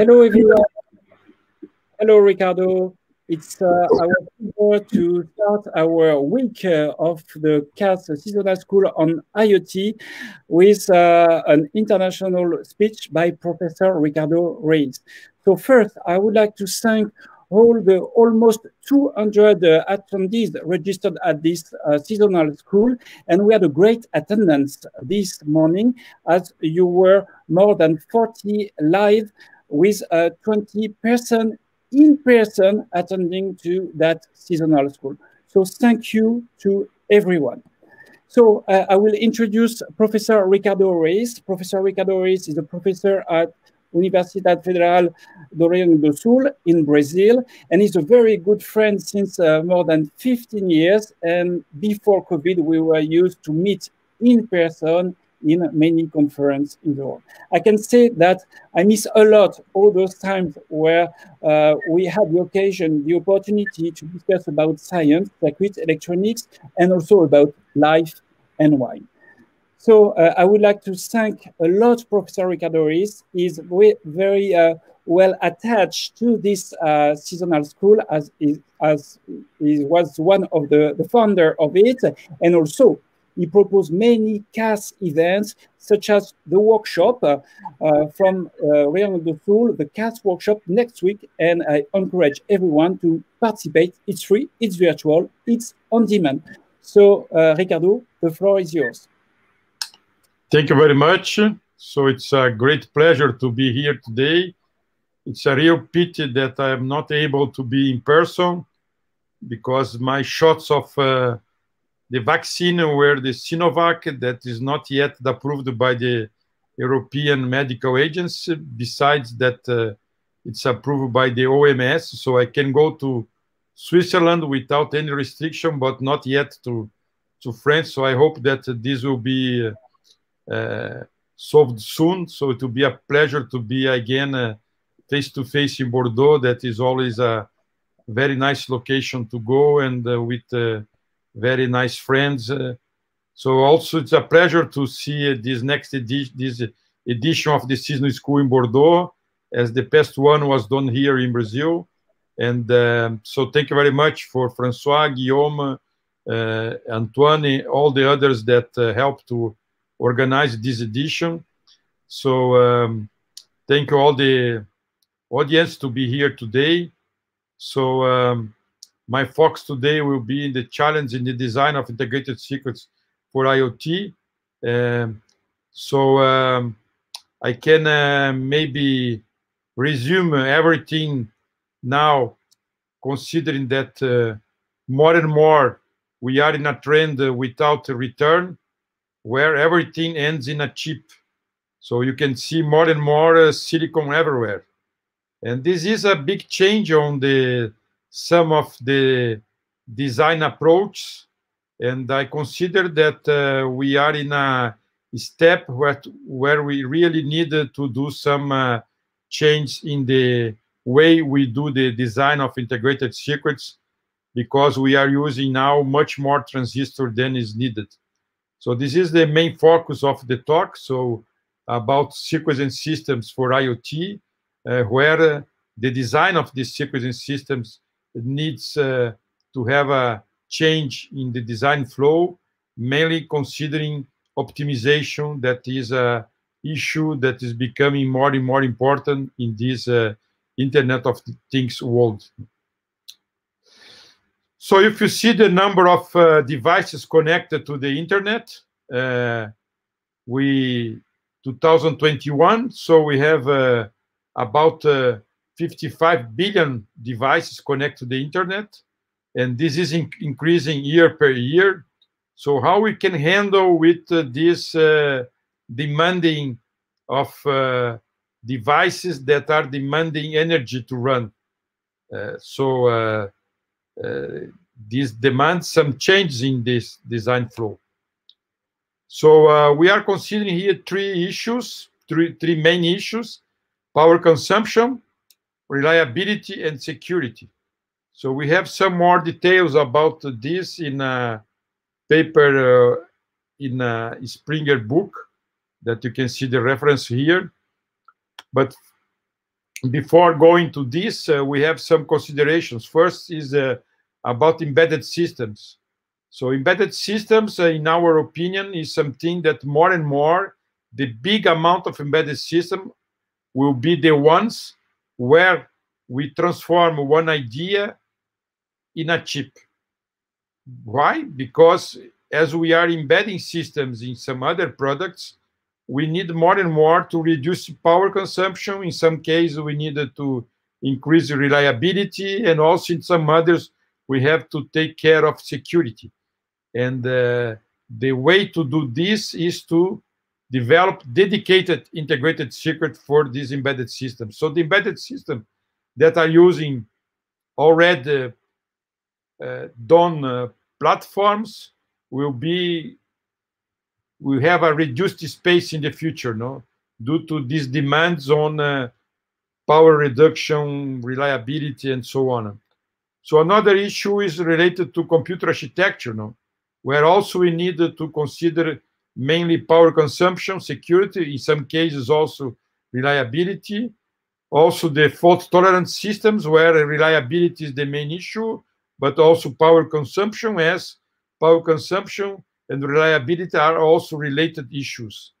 Hello, everyone. Hello, Ricardo. It's uh, our pleasure to start our week uh, of the CAS Seasonal School on IoT with uh, an international speech by Professor Ricardo Reyes. So first, I would like to thank all the almost 200 uh, attendees registered at this uh, seasonal school. And we had a great attendance this morning as you were more than 40 live with 20% in person attending to that seasonal school. So thank you to everyone. So uh, I will introduce Professor Ricardo Reyes. Professor Ricardo Reyes is a professor at Universidad Federal do Rio do Sul in Brazil, and he's a very good friend since uh, more than 15 years. And before COVID, we were used to meet in person in many conferences in the world. I can say that I miss a lot all those times where uh, we had the occasion, the opportunity to discuss about science, circuits, electronics, and also about life and wine. So uh, I would like to thank a lot Professor Ricardo Rees. He's very uh, well attached to this uh, seasonal school as, as he was one of the, the founder of it and also he proposed many CAS events, such as the workshop uh, uh from uh, de the Fool, the CAS workshop next week. And I encourage everyone to participate. It's free, it's virtual, it's on demand. So, uh, Ricardo, the floor is yours. Thank you very much. So, it's a great pleasure to be here today. It's a real pity that I am not able to be in person because my shots of uh, the vaccine where the Sinovac that is not yet approved by the European Medical Agency, besides that uh, it's approved by the OMS. So I can go to Switzerland without any restriction, but not yet to, to France. So I hope that this will be uh, solved soon. So it will be a pleasure to be again face to face in Bordeaux. That is always a very nice location to go and uh, with uh, very nice friends. Uh, so also it's a pleasure to see uh, this next edi this edition of the seasonal school in Bordeaux, as the past one was done here in Brazil. And um, so thank you very much for Francois, Guillaume, uh, Antoine, all the others that uh, helped to organize this edition. So um, thank you all the audience to be here today. So um, my focus today will be in the challenge in the design of integrated circuits for IoT. Um, so um, I can uh, maybe resume everything now, considering that uh, more and more we are in a trend without a return, where everything ends in a chip. So you can see more and more uh, silicon everywhere. And this is a big change on the some of the design approach, and I consider that uh, we are in a step where, where we really need to do some uh, change in the way we do the design of integrated circuits because we are using now much more transistor than is needed. So this is the main focus of the talk. So about sequencing systems for IoT, uh, where the design of these sequencing systems needs uh, to have a change in the design flow, mainly considering optimization that is a issue that is becoming more and more important in this uh, Internet of Things world. So if you see the number of uh, devices connected to the Internet, uh, we 2021, so we have uh, about uh, 55 billion devices connect to the internet, and this is in increasing year per year. So how we can handle with uh, this uh, demanding of uh, devices that are demanding energy to run? Uh, so uh, uh, this demands some changes in this design flow. So we are considering here three issues, three, three main issues, power consumption, reliability and security. So we have some more details about this in a paper uh, in a Springer book that you can see the reference here. But before going to this, uh, we have some considerations. First is uh, about embedded systems. So embedded systems, uh, in our opinion, is something that more and more the big amount of embedded system will be the ones where we transform one idea in a chip. Why? Because as we are embedding systems in some other products, we need more and more to reduce power consumption. In some cases, we needed to increase reliability, and also in some others, we have to take care of security. And uh, the way to do this is to develop dedicated integrated circuit for this embedded system. So the embedded system that are using already uh, done uh, platforms will be will have a reduced space in the future, no, due to these demands on uh, power reduction, reliability, and so on. So another issue is related to computer architecture, no, where also we need to consider mainly power consumption, security, in some cases also reliability. Also the fault tolerant systems where reliability is the main issue, but also power consumption as power consumption and reliability are also related issues.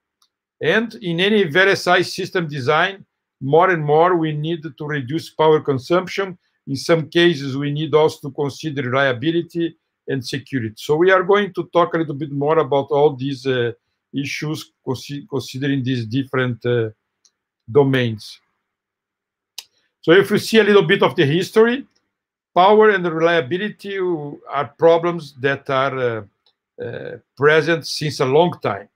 And in any very size system design, more and more we need to reduce power consumption. In some cases, we need also to consider reliability and security. So we are going to talk a little bit more about all these uh, issues considering these different uh, domains. So if you see a little bit of the history, power and reliability are problems that are uh, uh present since a long time.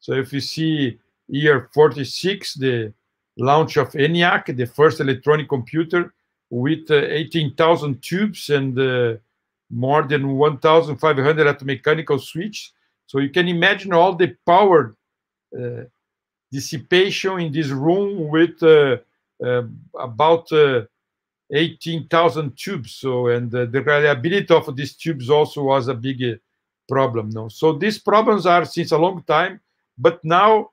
So if you see year 46, the launch of ENIAC, the first electronic computer with uh, 18,000 tubes and uh, more than 1,500 at mechanical switch. So you can imagine all the power uh, dissipation in this room with uh, uh, about uh, 18,000 tubes. So, and uh, the reliability of these tubes also was a big uh, problem. No? So these problems are since a long time, but now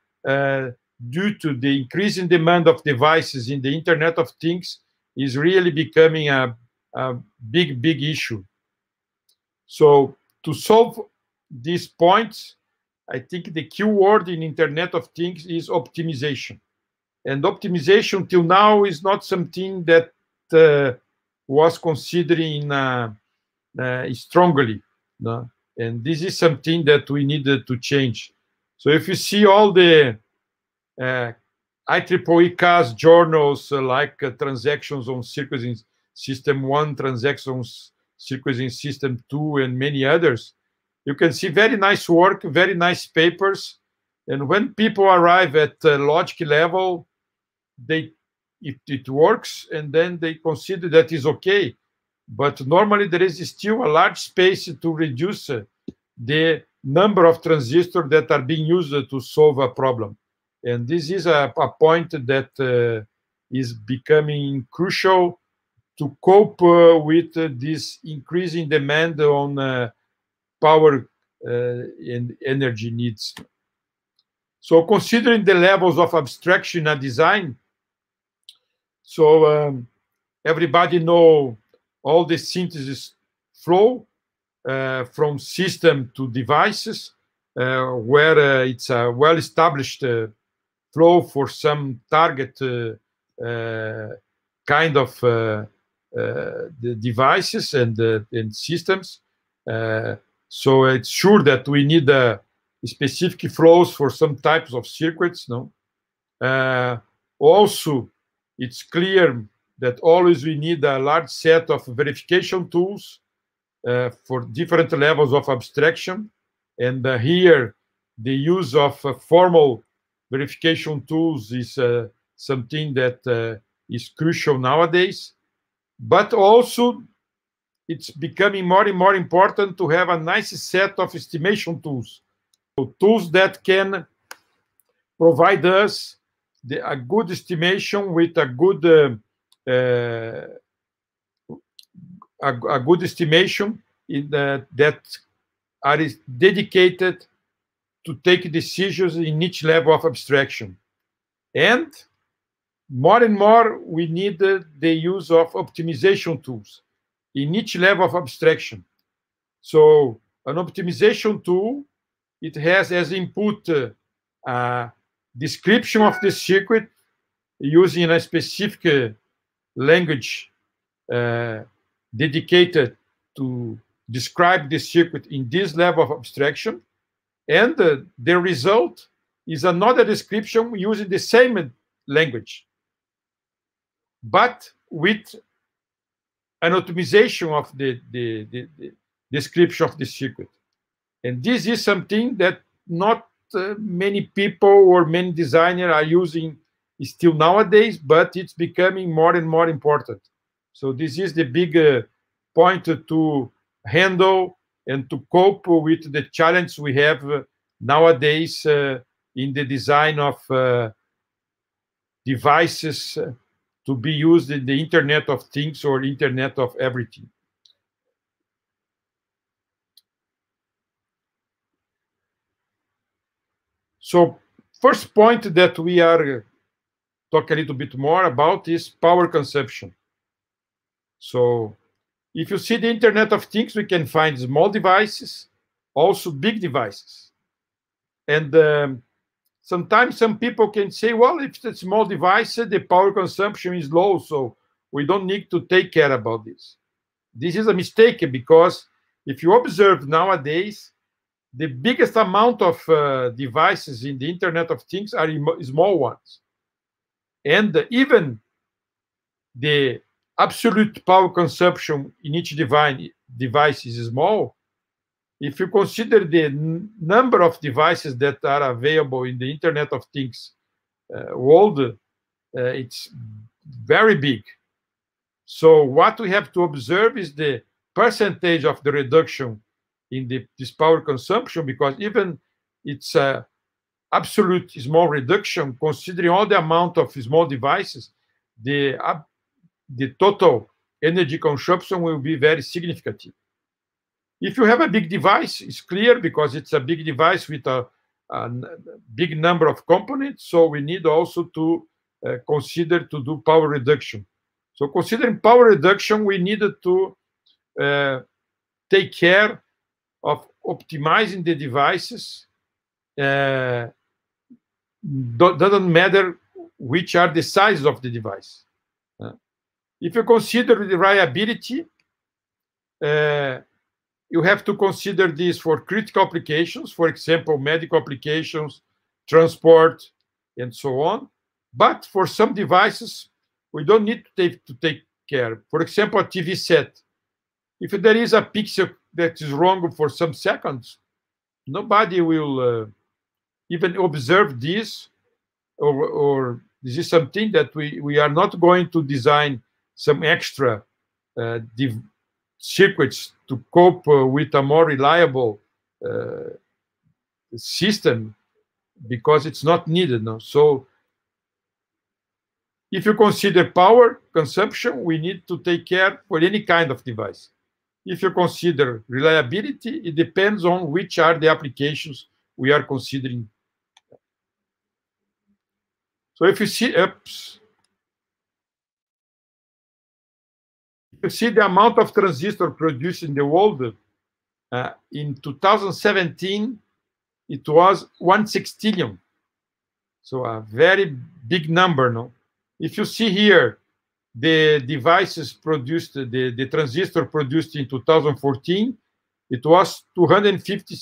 due to the increasing demand of devices in the Internet of Things is really becoming a, a big, big issue. So to solve these points, I think the key word in Internet of Things is optimization. And optimization till now is not something that uh, was considering uh, uh, strongly. No? And this is something that we needed to change. So if you see all the uh, IEEE CAS journals uh, like uh, transactions on circuits in system one, transactions sequencing system 2 and many others, you can see very nice work, very nice papers. And when people arrive at uh, logic level, they it, it works and then they consider that is okay. But normally there is still a large space to reduce uh, the number of transistors that are being used to solve a problem. And this is a, a point that uh, is becoming crucial to cope uh, with uh, this increasing demand on uh, power and energy needs. So considering the levels of abstraction and design, so um, everybody know all the synthesis flow uh, from system to devices, uh, where uh, it's a well-established flow for some target kind of uh, the devices and, and systems. Uh, so it's sure that we need uh, specific flows for some types of circuits. No. also, it's clear that always we need a large set of verification tools uh, for different levels of abstraction. And uh, here, the use of uh, formal verification tools is something that is crucial nowadays but also it's becoming more and more important to have a nice set of estimation tools, so tools that can provide us the, a good estimation with a good uh, uh, a, a, good estimation in the, that are dedicated to take decisions in each level of abstraction and more and more we need the, the, use of optimization tools in each level of abstraction so an optimization tool it has as input uh, description of the circuit using a specific uh, language uh, dedicated to describe the circuit in this level of abstraction and uh, the result is another description using the same language but with an optimization of the, the, the, the description of the circuit. And this is something that not uh, many people or many designers are using still nowadays, but it's becoming more and more important. So this is the big uh, point to handle and to cope with the challenge we have uh, nowadays uh, in the design of uh, devices uh, to be used in the Internet of Things or Internet of Everything. So first point that we are uh, talk a little bit more about is power consumption. So if you see the Internet of Things, we can find small devices, also big devices. And um, sometimes some people can say, well, if it's a small device, the power consumption is low, so we don't need to take care about this. This is a mistake because if you observe nowadays, the biggest amount of uh, devices in the Internet of Things are small ones. And even the absolute power consumption in each device is small, if you consider the number of devices that are available in the Internet of Things uh, world, uh, it's very big. So what we have to observe is the percentage of the reduction in the, this power consumption, because even it's a uh, absolute small reduction, considering all the amount of small devices, the, uh, the total energy consumption will be very significant. If you have a big device, it's clear because it's a big device with a, a big number of components. So we need also to uh, consider to do power reduction. So considering power reduction, we needed to uh, take care of optimizing the devices. Uh, doesn't matter which are the size of the device. Uh, if you consider the reliability, uh, you have to consider this for critical applications, for example, medical applications, transport, and so on. But for some devices, we don't need to take, to take care. For example, a TV set. If there is a pixel that is wrong for some seconds, nobody will uh, even observe this, or, or, this is something that we, we are not going to design some extra uh, circuits to cope uh, with a more reliable uh, system because it's not needed now. So if you consider power consumption, we need to take care for any kind of device. If you consider reliability, it depends on which are the applications we are considering. So if you see, oops, You see the amount of transistor produced in the world uh, in 2017, it was one sextillion. So a very big number. No, if you see here the devices produced, the, the transistor produced in 2014, it was 250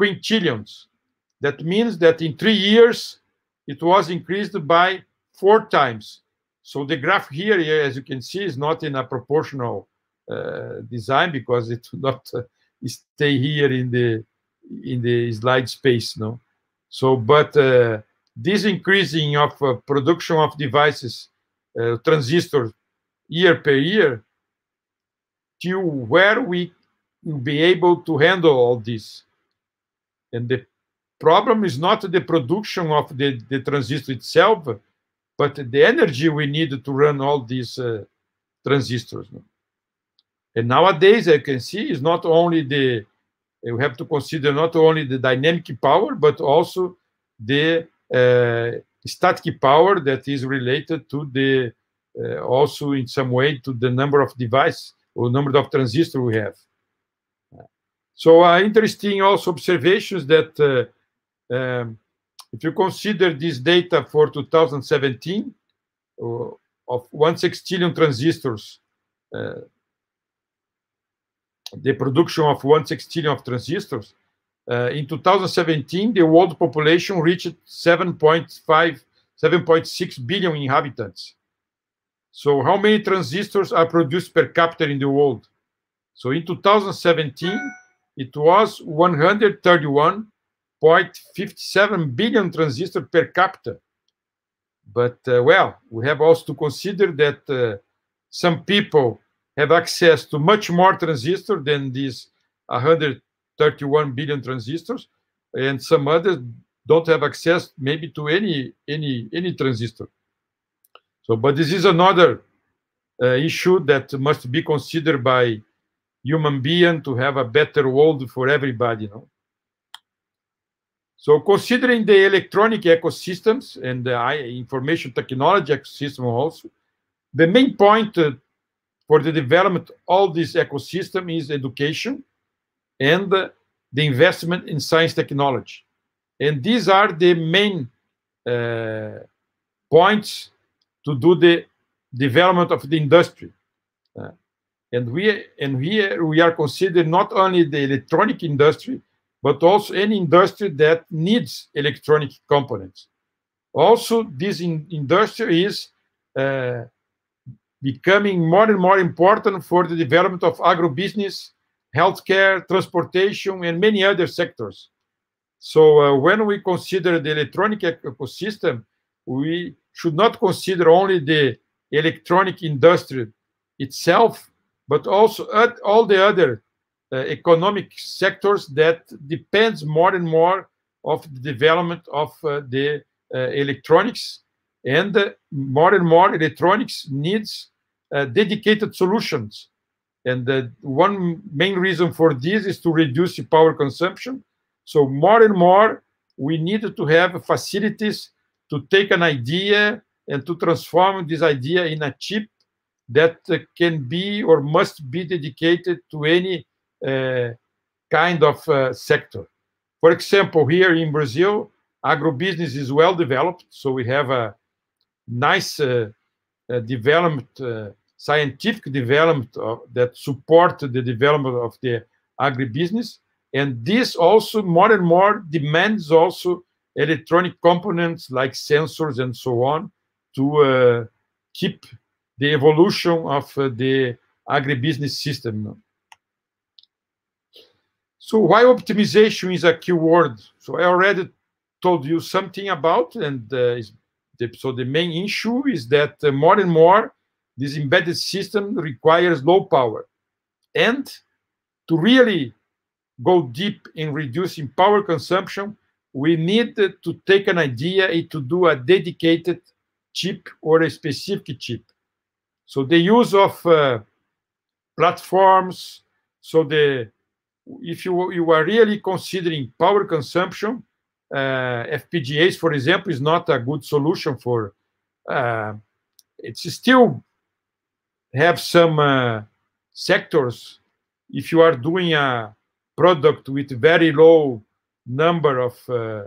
quintillions. That means that in three years, it was increased by four times. So the graph here, as you can see, is not in a proportional uh, design because it will not uh, stay here in the in the slide space. No. So, but uh, this increasing of uh, production of devices, uh, transistors, year per year, to where we will be able to handle all this, and the problem is not the production of the, the transistor itself, but the energy we need to run all these uh, transistors. And nowadays, I can see is not only the uh, we have to consider not only the dynamic power but also the uh, static power that is related to the uh, also in some way to the number of device or number of transistor we have. So uh, interesting also observations that uh, um, if you consider this data for 2017 uh, of one sextillion transistors, uh, the production of one sextillion of transistors, uh, in 2017, the world population reached 7.5, 7.6 billion inhabitants. So how many transistors are produced per capita in the world? So in 2017, it was 131 1.57 billion transistor per capita. But uh, well, we have also to consider that uh, some people have access to much more transistors than these 131 billion transistors, and some others don't have access maybe to any any any transistor. So, but this is another uh, issue that must be considered by human being to have a better world for everybody. You know? So considering the electronic ecosystems and the information technology ecosystem also, the main point uh, for the development of this ecosystem is education and uh, the investment in science technology. And these are the main uh, points to do the development of the industry. Uh, and we and here we are considering not only the electronic industry, but also any industry that needs electronic components. Also, this in industry is uh, becoming more and more important for the development of agribusiness, healthcare, transportation, and many other sectors. So uh, when we consider the electronic ecosystem, we should not consider only the electronic industry itself, but also all the other uh, economic sectors that depends more and more of the development of uh, the uh, electronics and more and more electronics needs dedicated solutions and one main reason for this is to reduce the power consumption so more and more we needed to have facilities to take an idea and to transform this idea in a chip that can be or must be dedicated to any uh, kind of uh, sector. For example, here in Brazil, agribusiness is well developed, so we have a nice uh, development, scientific development of, that support the development of the agribusiness. And this also more and more demands also electronic components like sensors and so on to uh, keep the evolution of uh, the agribusiness system. So why optimization is a keyword? So I already told you something about, and uh, the, so the main issue is that uh, more and more this embedded system requires low power. And to really go deep in reducing power consumption, we need to take an idea and to do a dedicated chip or a specific chip. So the use of uh, platforms, so the if you, you are really considering power consumption, uh, FPGAs, for example, is not a good solution for. Uh, it's still have some uh, sectors. If you are doing a product with very low number of uh,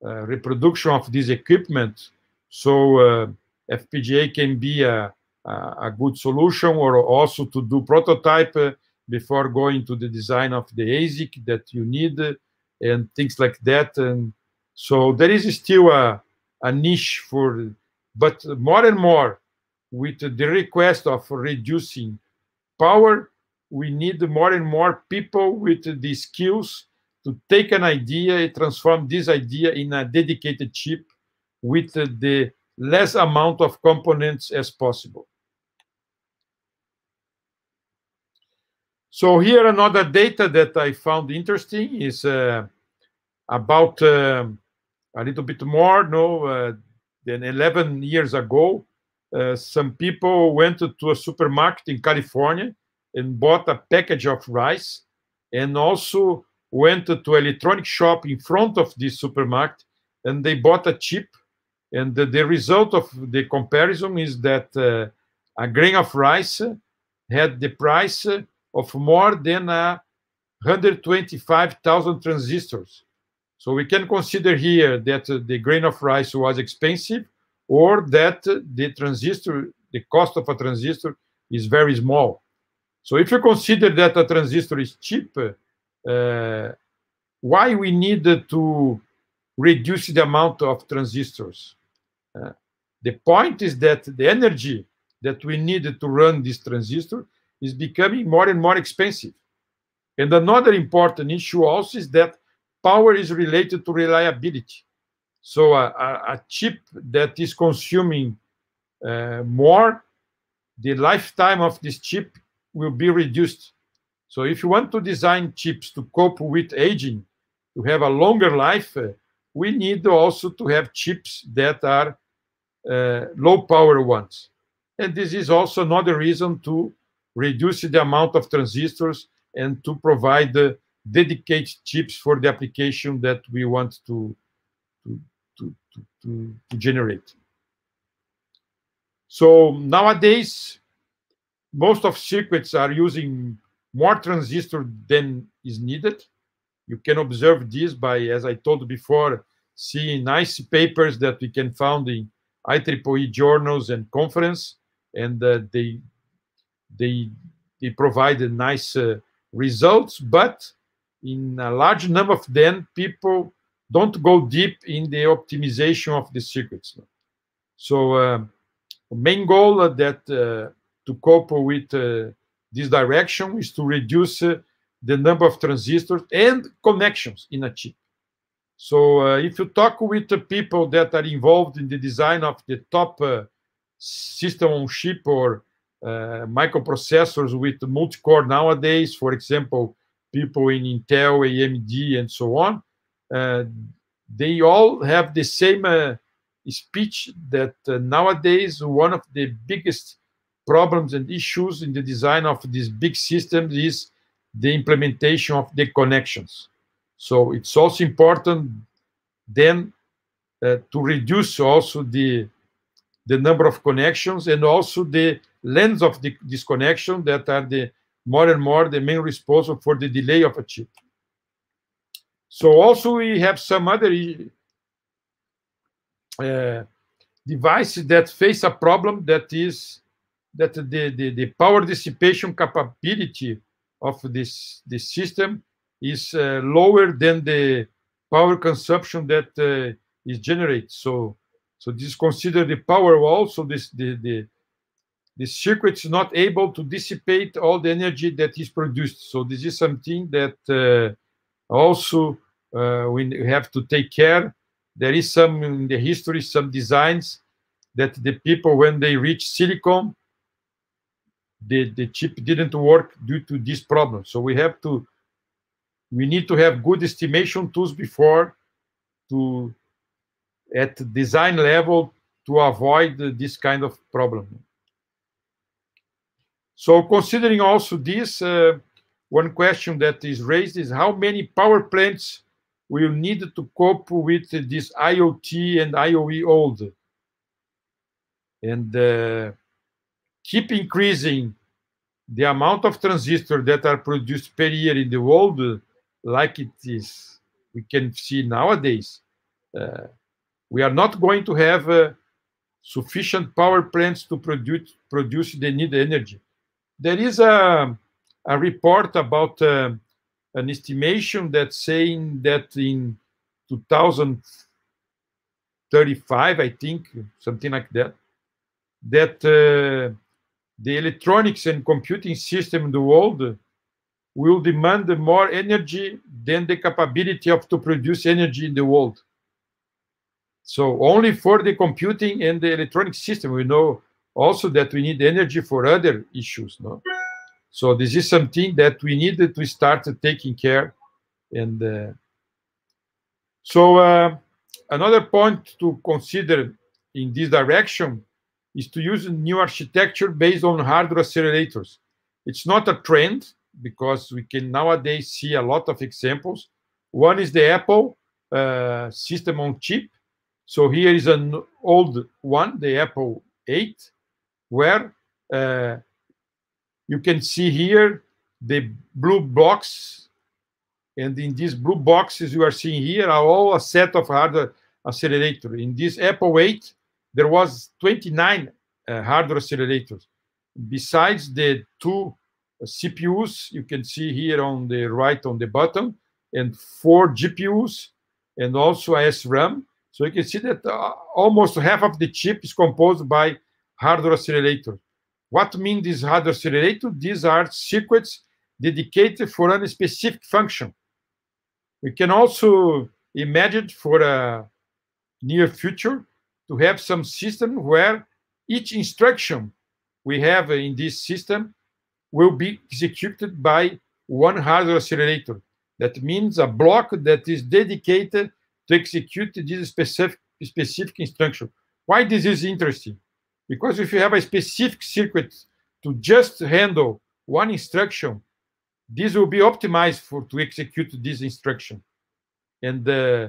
reproduction of this equipment. So uh, FPGA can be a, a, a, good solution or also to do prototype. Uh, before going to the design of the ASIC that you need and things like that. And so there is still a, a niche for, but more and more with the request of reducing power, we need more and more people with the skills to take an idea, transform this idea in a dedicated chip with the less amount of components as possible. So here another data that I found interesting is uh, about uh, a little bit more no, uh, than 11 years ago. Uh, some people went to a supermarket in California and bought a package of rice and also went to electronic shop in front of this supermarket and they bought a chip and the, the result of the comparison is that uh, a grain of rice had the price of more than uh, 125,000 transistors. So we can consider here that uh, the grain of rice was expensive or that uh, the transistor, the cost of a transistor is very small. So if you consider that a transistor is cheap, uh, why we need to reduce the amount of transistors? Uh, the point is that the energy that we need to run this transistor is becoming more and more expensive. And another important issue also is that power is related to reliability. So a, a chip that is consuming uh, more, the lifetime of this chip will be reduced. So if you want to design chips to cope with aging, to have a longer life, uh, we need also to have chips that are uh, low power ones. And this is also another reason to reduce the amount of transistors, and to provide the dedicated chips for the application that we want to, to, to, to, to generate. So nowadays, most of circuits are using more transistor than is needed. You can observe this by, as I told before, seeing nice papers that we can find in IEEE journals and conference, and uh, they they they provided nice uh, results, but in a large number of them, people don't go deep in the optimization of the circuits. So uh, main goal that uh, to cope with uh, this direction is to reduce uh, the number of transistors and connections in a chip. So uh, if you talk with the people that are involved in the design of the top system on chip or uh, microprocessors with multi-core nowadays, for example, people in Intel, AMD, and so on, uh, they all have the same uh, speech that nowadays one of the biggest problems and issues in the design of these big systems is the implementation of the connections. So it's also important then uh, to reduce also the the number of connections and also the Lens of the disconnection that are the more and more the main responsible for the delay of a chip. So also we have some other uh, devices that face a problem that is that the, the, the power dissipation capability of this, this system is uh, lower than the power consumption that uh, is generated. So so this is considered the power wall. So this the, the the circuit is not able to dissipate all the energy that is produced. So this is something that uh, also uh, we have to take care. There is some in the history, some designs that the people, when they reach silicon, the, the chip didn't work due to this problem. So we have to, we need to have good estimation tools before to, at design level, to avoid this kind of problem. So considering also this, uh, one question that is raised is how many power plants will need to cope with this IoT and IOE old? And uh, keep increasing the amount of transistors that are produced per year in the world like it is we can see nowadays uh, we are not going to have uh, sufficient power plants to produce produce the needed energy there is a, a report about uh, an estimation that's saying that in 2035, I think, something like that, that uh, the electronics and computing system in the world will demand more energy than the capability of to produce energy in the world. So only for the computing and the electronic system, we know also that we need energy for other issues. No? So this is something that we needed to start taking care. And uh, so uh, another point to consider in this direction is to use new architecture based on hardware accelerators. It's not a trend because we can nowadays see a lot of examples. One is the Apple uh, system on chip. So here is an old one, the Apple 8, where uh, you can see here the blue box, And in these blue boxes you are seeing here are all a set of hardware accelerators. In this Apple 8, there was 29 uh, hardware accelerators. Besides the two uh, CPUs, you can see here on the right on the bottom, and four GPUs, and also SRAM. So you can see that uh, almost half of the chip is composed by hardware accelerator. What mean this hardware accelerator? These are circuits dedicated for a specific function. We can also imagine for a near future to have some system where each instruction we have in this system will be executed by one hardware accelerator. That means a block that is dedicated to execute this specific, specific instruction. Why this is interesting? Because if you have a specific circuit to just handle one instruction, this will be optimized for to execute this instruction. And uh,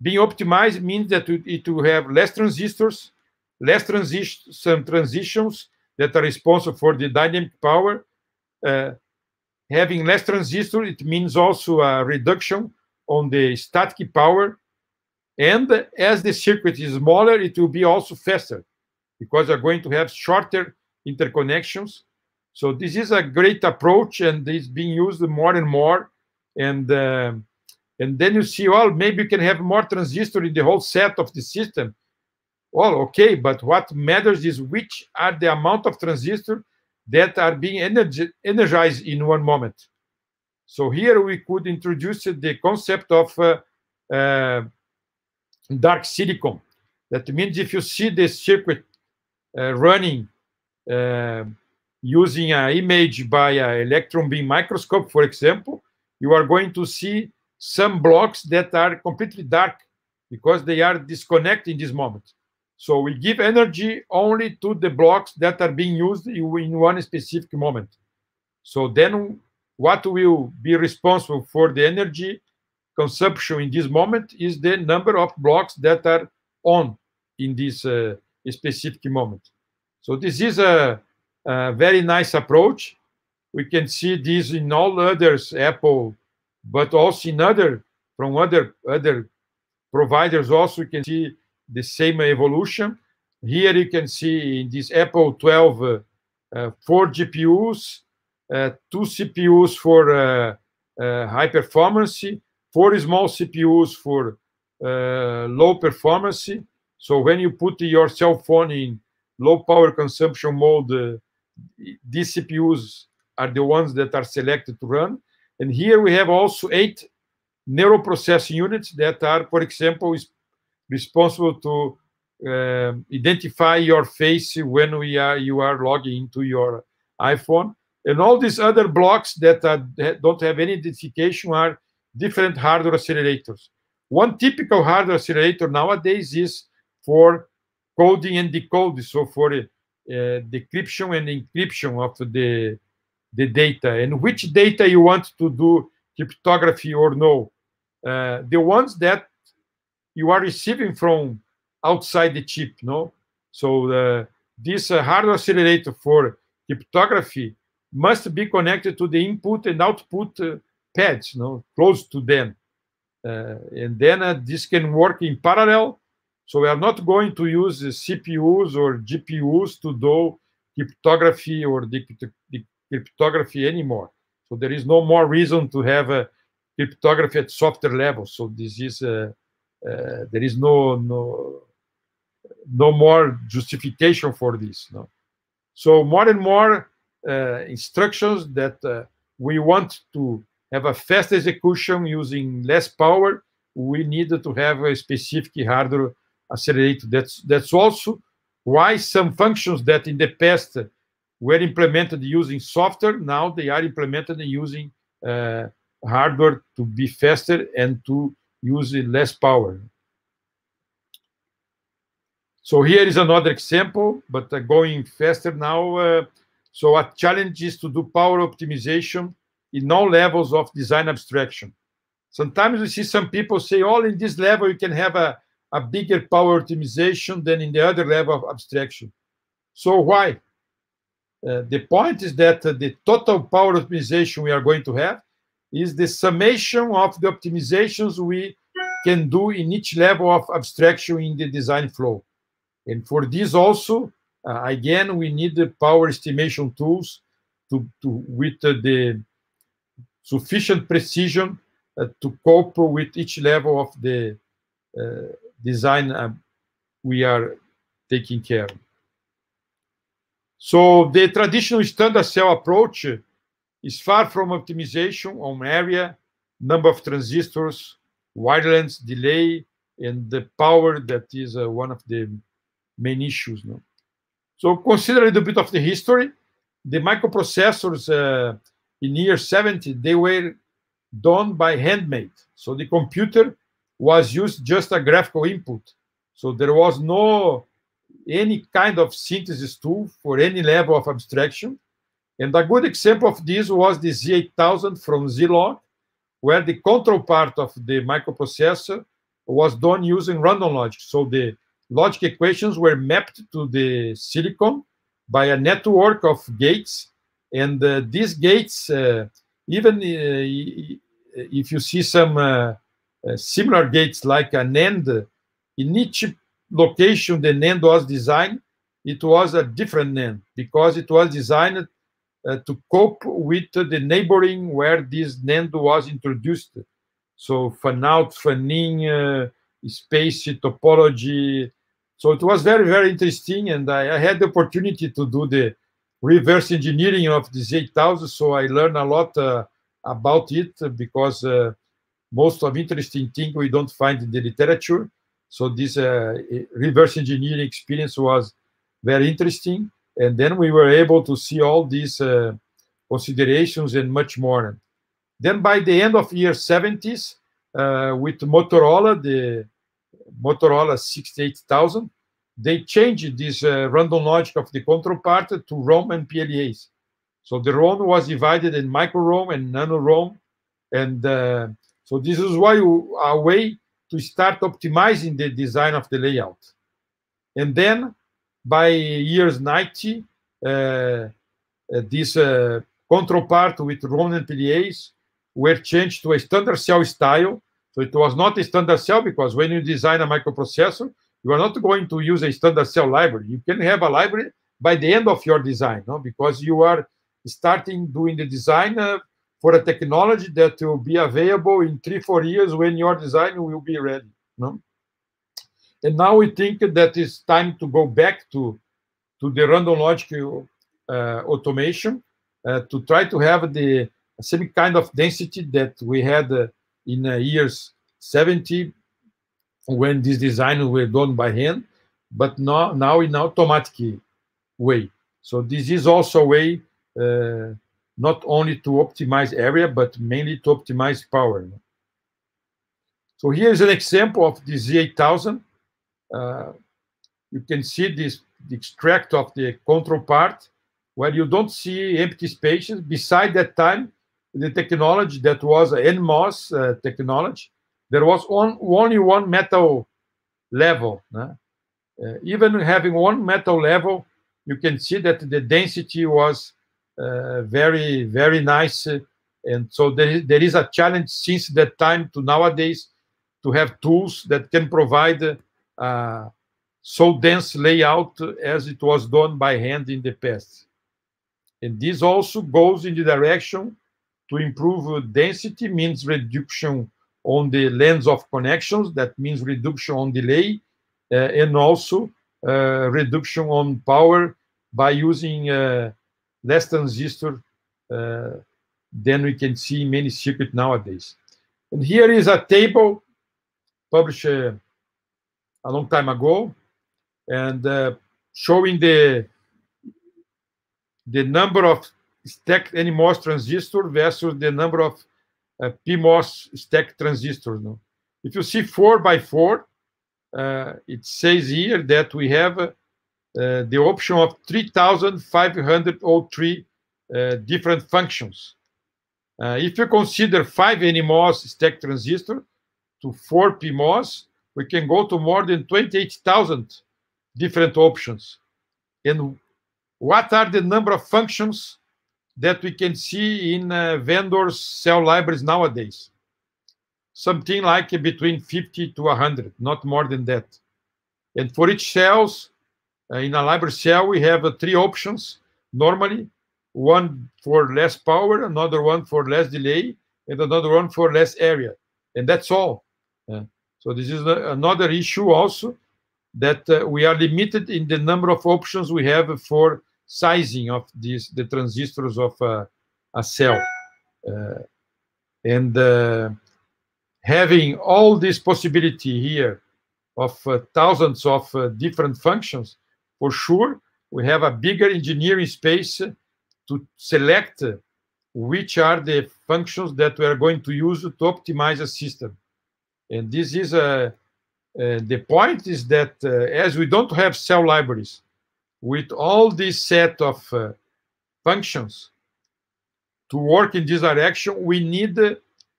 being optimized means that it will have less transistors, less transi some transitions that are responsible for the dynamic power. Uh, having less transistors, it means also a reduction on the static power and as the circuit is smaller, it will be also faster because you're going to have shorter interconnections. So this is a great approach and it's being used more and more. And uh, and then you see, well, maybe you can have more transistors in the whole set of the system. Well, okay, but what matters is which are the amount of transistors that are being energi energized in one moment. So here we could introduce the concept of uh, uh, dark silicon. That means if you see the circuit uh, running uh, using an image by an electron beam microscope, for example, you are going to see some blocks that are completely dark because they are disconnected in this moment. So we give energy only to the blocks that are being used in one specific moment. So then what will be responsible for the energy consumption in this moment is the number of blocks that are on in this uh, specific moment. So this is a, a, very nice approach. We can see this in all others, Apple, but also in other from other other providers. Also, we can see the same evolution. Here you can see in this Apple 12, uh, uh, four GPUs, uh, two CPUs for uh, uh, high performance, four small CPUs for uh, low performance. So when you put your cell phone in low power consumption mode, uh, these CPUs are the ones that are selected to run. And here we have also eight neural processing units that are, for example, responsible to um, identify your face when we are you are logging into your iPhone. And all these other blocks that are, don't have any identification are different hardware accelerators. One typical hardware accelerator nowadays is for coding and decoding, so for uh, decryption and encryption of the, the data, and which data you want to do cryptography or no. Uh, the ones that you are receiving from outside the chip, no? So uh, this uh, hardware accelerator for cryptography must be connected to the input and output uh, pads, you know, close to them. Uh, and then uh, this can work in parallel. So we are not going to use CPUs or GPUs to do cryptography or the, cryptography anymore. So there is no more reason to have a uh, cryptography at software level. So this is uh, uh, there is no no no more justification for this. No. So more and more uh, instructions that we want to have a fast execution using less power, we needed to have a specific hardware accelerator. That's, that's also why some functions that in the past were implemented using software, now they are implemented using uh, hardware to be faster and to use less power. So here is another example, but uh, going faster now. Uh, so a challenge is to do power optimization in all levels of design abstraction. Sometimes we see some people say, oh, in this level you can have a, a bigger power optimization than in the other level of abstraction. So why? Uh, the point is that uh, the total power optimization we are going to have is the summation of the optimizations we can do in each level of abstraction in the design flow. And for this also, uh, again, we need the power estimation tools to, to with uh, the sufficient precision uh, to cope with each level of the uh, design uh, we are taking care. So the traditional standard cell approach is far from optimization on area, number of transistors, wavelength delay, and the power that is uh, one of the main issues. No? So consider a little bit of the history. The microprocessors uh, in year 70, they were done by handmade. So the computer was used just a graphical input. So there was no any kind of synthesis tool for any level of abstraction. And a good example of this was the Z8000 from Zilog, where the control part of the microprocessor was done using random logic. So the logic equations were mapped to the silicon by a network of gates and uh, these gates, uh, even uh, if you see some similar gates like an end, in each location the end was designed, it was a different end because it was designed uh, to cope with uh, the neighboring where this NAND was introduced. So fanout, fanin, uh, space topology. So it was very, very interesting. And I, I had the opportunity to do the reverse engineering of the z So I learned a lot uh, about it because uh, most of interesting things we don't find in the literature. So this uh, reverse engineering experience was very interesting. And then we were able to see all these uh, considerations and much more. Then by the end of year 70s, uh, with Motorola, the Motorola 68000, they changed this uh, random logic of the counterpart to ROM and PLAs. So the ROM was divided in micro ROM and nano ROM. And uh, so this is why a way to start optimizing the design of the layout. And then by years 90, uh, uh this uh, counterpart with ROM and PLAs were changed to a standard cell style. So it was not a standard cell because when you design a microprocessor, you are not going to use a standard cell library. You can have a library by the end of your design, no? because you are starting doing the design uh, for a technology that will be available in three, four years when your design will be ready. No? And now we think that it's time to go back to, to the random logic uh, automation uh, to try to have the same kind of density that we had uh, in uh, years 70, when these designs were done by hand, but now, now in automatic way. So this is also a way uh, not only to optimize area, but mainly to optimize power. So here is an example of the Z8000. Uh, you can see this the extract of the control part where you don't see empty spaces. Beside that time, the technology that was NMOS uh, technology, there was on, only one metal level. Né? Uh, even having one metal level, you can see that the density was uh, very, very nice. Eh, and so there is, there is a challenge since that time to nowadays to have tools that can provide so dense layout as it was done by hand in the past. And this also goes in the direction to improve density, means reduction on the length of connections, that means reduction on delay, uh, and also uh, reduction on power by using uh, less transistor uh, than we can see in many circuits nowadays. And here is a table published uh, a long time ago and uh, showing the, the number of stacked NMOS transistor versus the number of uh, PMOS stack transistors. No? If you see 4 by 4 uh, it says here that we have uh, the option of 3,503 uh, different functions. Uh, if you consider 5 NMOS stack transistor to 4 PMOS, we can go to more than 28,000 different options. And what are the number of functions that we can see in uh, vendors cell libraries nowadays. Something like between 50 to 100, not more than that. And for each cells, uh, in a library cell, we have uh, three options normally. One for less power, another one for less delay, and another one for less area. And that's all. Uh, so this is uh, another issue also that uh, we are limited in the number of options we have for sizing of these the transistors of a, a cell uh, and uh, having all this possibility here of uh, thousands of different functions for sure we have a bigger engineering space to select which are the functions that we are going to use to optimize a system. And this is a, uh, the point is that uh, as we don't have cell libraries, with all this set of uh, functions to work in this direction, we need uh,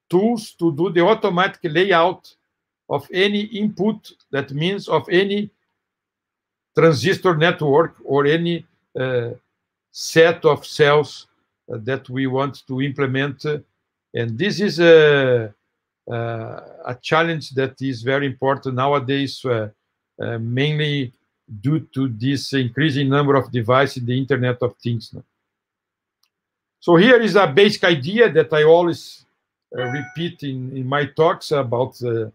tools to do the automatic layout of any input, that means of any transistor network or any uh, set of cells that we want to implement. And this is a, uh, a challenge that is very important nowadays, uh, uh, mainly due to this increasing number of devices, the Internet of Things. So here is a basic idea that I always uh, repeat in, in my talks about uh,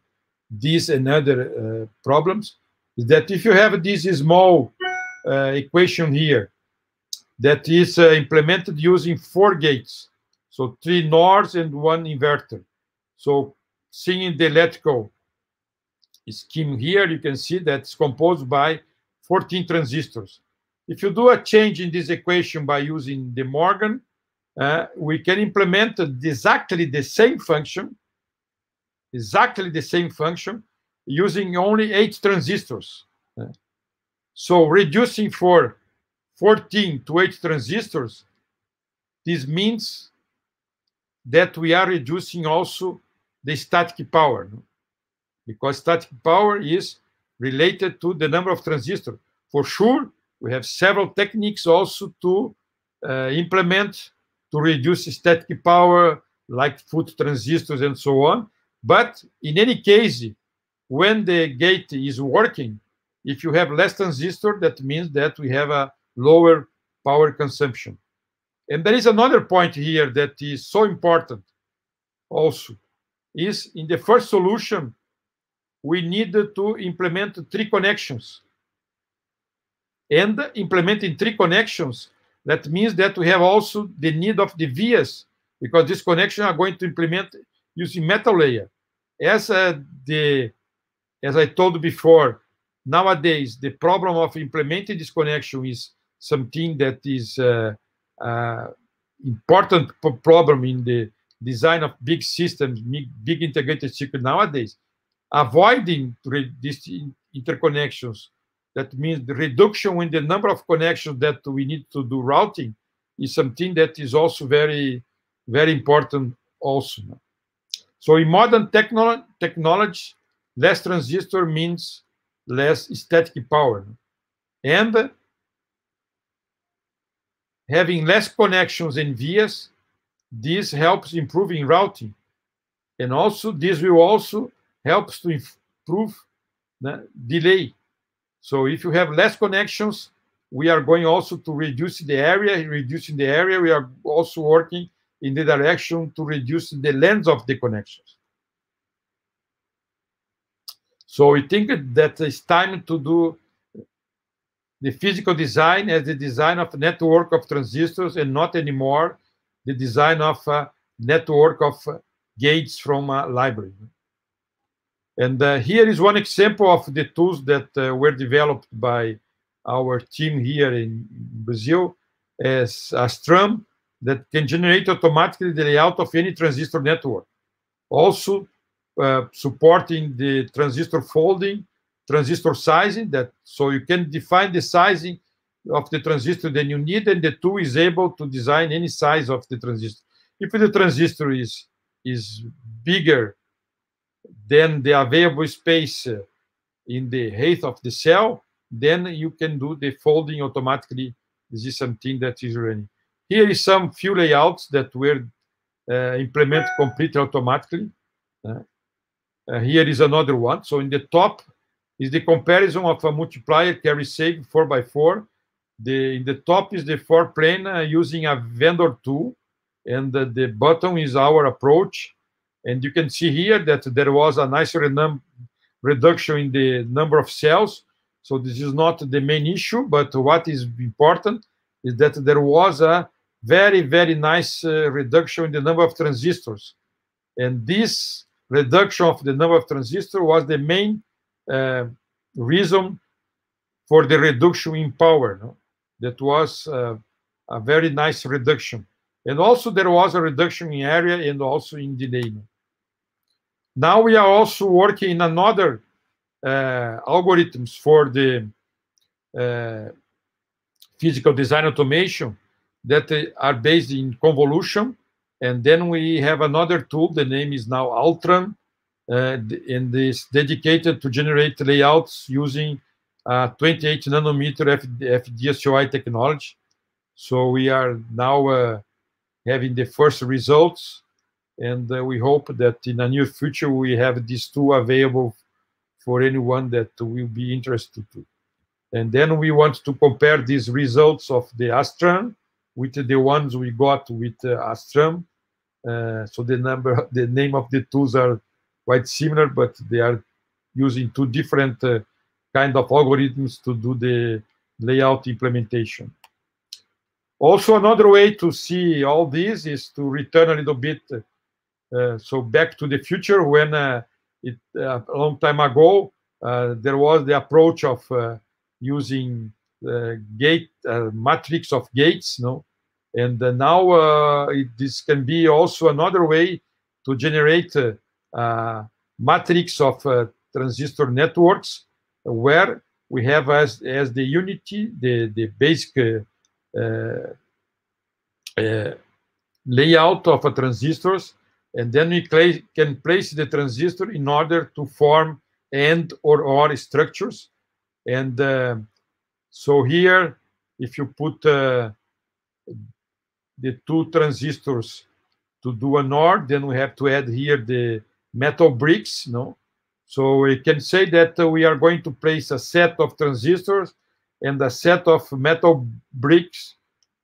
these and other uh, problems, is that if you have this small uh, equation here that is uh, implemented using four gates, so three NORs and one inverter. So seeing the electrical scheme here, you can see that it's composed by 14 transistors. If you do a change in this equation by using the Morgan, uh, we can implement exactly the same function, exactly the same function, using only eight transistors. Uh, so reducing for 14 to eight transistors, this means that we are reducing also the static power, because static power is related to the number of transistors. For sure, we have several techniques also to uh, implement to reduce static power, like foot transistors and so on. But in any case, when the gate is working, if you have less transistor, that means that we have a lower power consumption. And there is another point here that is so important also, is in the first solution, we need to implement three connections. And implementing three connections, that means that we have also the need of the vias, because this connection are going to implement using metal layer. As uh, the as I told before, nowadays the problem of implementing this connection is something that is uh, uh, important problem in the design of big systems, big integrated circuit nowadays avoiding these interconnections. That means the reduction in the number of connections that we need to do routing is something that is also very, very important also. So in modern technology, less transistor means less static power. And having less connections and vias, this helps improving routing. And also, this will also helps to improve the delay. So if you have less connections, we are going also to reduce the area. Reducing the area, we are also working in the direction to reduce the length of the connections. So we think that it's time to do the physical design as the design of network of transistors and not anymore the design of uh, network of uh, gates from a uh, library. And uh, here is one example of the tools that uh, were developed by our team here in Brazil as a strum that can generate automatically the layout of any transistor network. Also uh, supporting the transistor folding, transistor sizing, that so you can define the sizing of the transistor that you need, and the tool is able to design any size of the transistor. If the transistor is, is bigger then the available space uh, in the height of the cell, then you can do the folding automatically. This is something that is running. Here is some few layouts that were uh, implemented completely automatically. Uh, uh, here is another one. So in the top is the comparison of a multiplier carry save 4x4. The, in the top is the four plane uh, using a vendor tool, and uh, the bottom is our approach and you can see here that there was a nice reduction in the number of cells. So this is not the main issue, but what is important is that there was a very, very nice uh, reduction in the number of transistors. And this reduction of the number of transistors was the main uh, reason for the reduction in power. No? That was uh, a very nice reduction. And also there was a reduction in area and also in delay. Now we are also working in another uh, algorithms for the uh, physical design automation that uh, are based in convolution. And then we have another tool, the name is now Altran, uh, and is dedicated to generate layouts using uh, 28 nanometer FDSOI technology. So we are now uh, having the first results and uh, we hope that in the near future we have these two available for anyone that will be interested to. And then we want to compare these results of the Astram with the ones we got with uh, Astram. Uh, so the number, the name of the tools are quite similar, but they are using two different uh, kind of algorithms to do the layout implementation. Also, another way to see all this is to return a little bit uh, so back to the future when uh, it, uh, a long time ago there was the approach of using gate matrix of gates no and now it, this can be also another way to generate matrix of transistor networks where we have as, as the unity, the, the basic uh, uh, layout of a transistors, and then we can place the transistor in order to form AND or OR structures. And uh, so here, if you put uh, the two transistors to do an OR, then we have to add here the metal bricks, no? So we can say that we are going to place a set of transistors and a set of metal bricks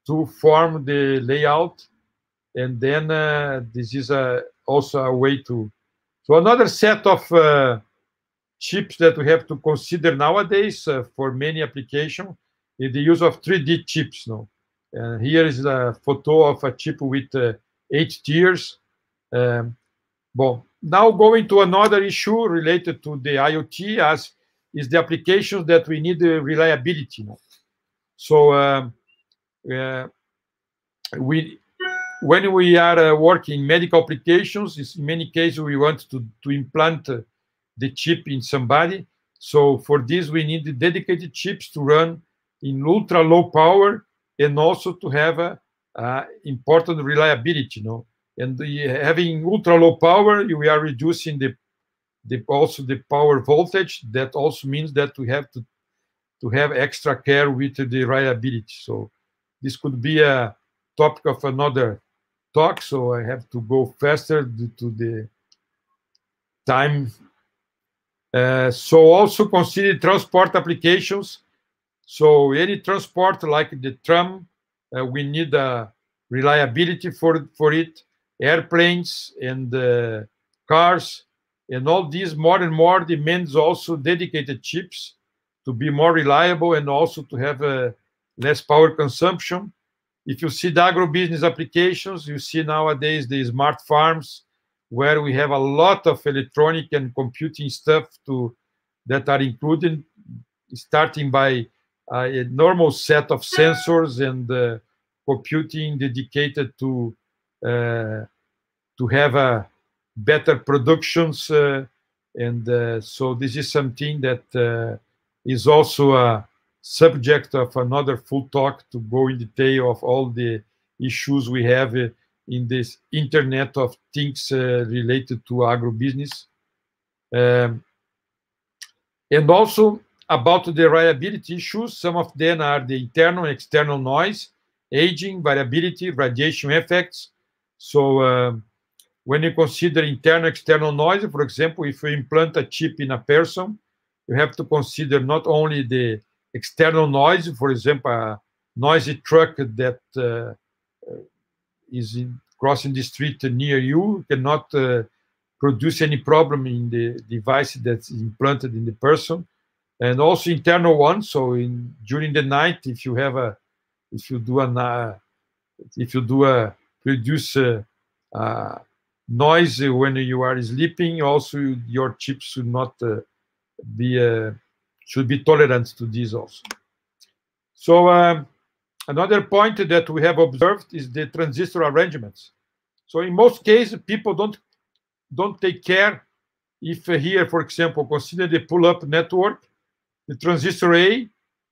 to form the layout and then uh, this is a, uh, also a way to so another set of uh, chips that we have to consider nowadays uh, for many applications is the use of 3D chips now. And here is a photo of a chip with uh, eight tiers. Um, well, now going to another issue related to the IoT as is the applications that we need the uh, reliability now. So um, we when we are uh, working medical applications, in many cases we want to, to implant uh, the chip in somebody. So for this, we need dedicated chips to run in ultra low power and also to have a, important reliability. You know, and the, having ultra low power, we are reducing the, the also the power voltage. That also means that we have to to have extra care with the reliability. So this could be a topic of another talk, so I have to go faster due to the time. Uh, so also consider transport applications. So any transport like the tram, uh, we need a reliability for, for it, airplanes and uh, cars, and all these more and more demands also dedicated chips to be more reliable and also to have uh, less power consumption. If you see the agribusiness applications, you see nowadays the smart farms where we have a lot of electronic and computing stuff to that are included, starting by a normal set of sensors and uh, computing dedicated to uh, to have a uh, better productions uh, and uh, so this is something that is also a subject of another full talk to go in detail of all the issues we have uh, in this internet of things uh, related to agribusiness. Um, and also about the reliability issues, some of them are the internal and external noise, aging, variability, radiation effects. So um, when you consider internal external noise, for example, if you implant a chip in a person, you have to consider not only the external noise, for example, a noisy truck that uh, is in, crossing the street near you cannot uh, produce any problem in the device that's implanted in the person, and also internal ones. So in during the night, if you have a, if you do a, uh, if you do a produce a, a noise when you are sleeping, also your chips should not uh, be uh, should be tolerant to diesels. also. So um, another point that we have observed is the transistor arrangements. So in most cases, people don't don't take care if uh, here, for example, consider the pull-up network, the transistor A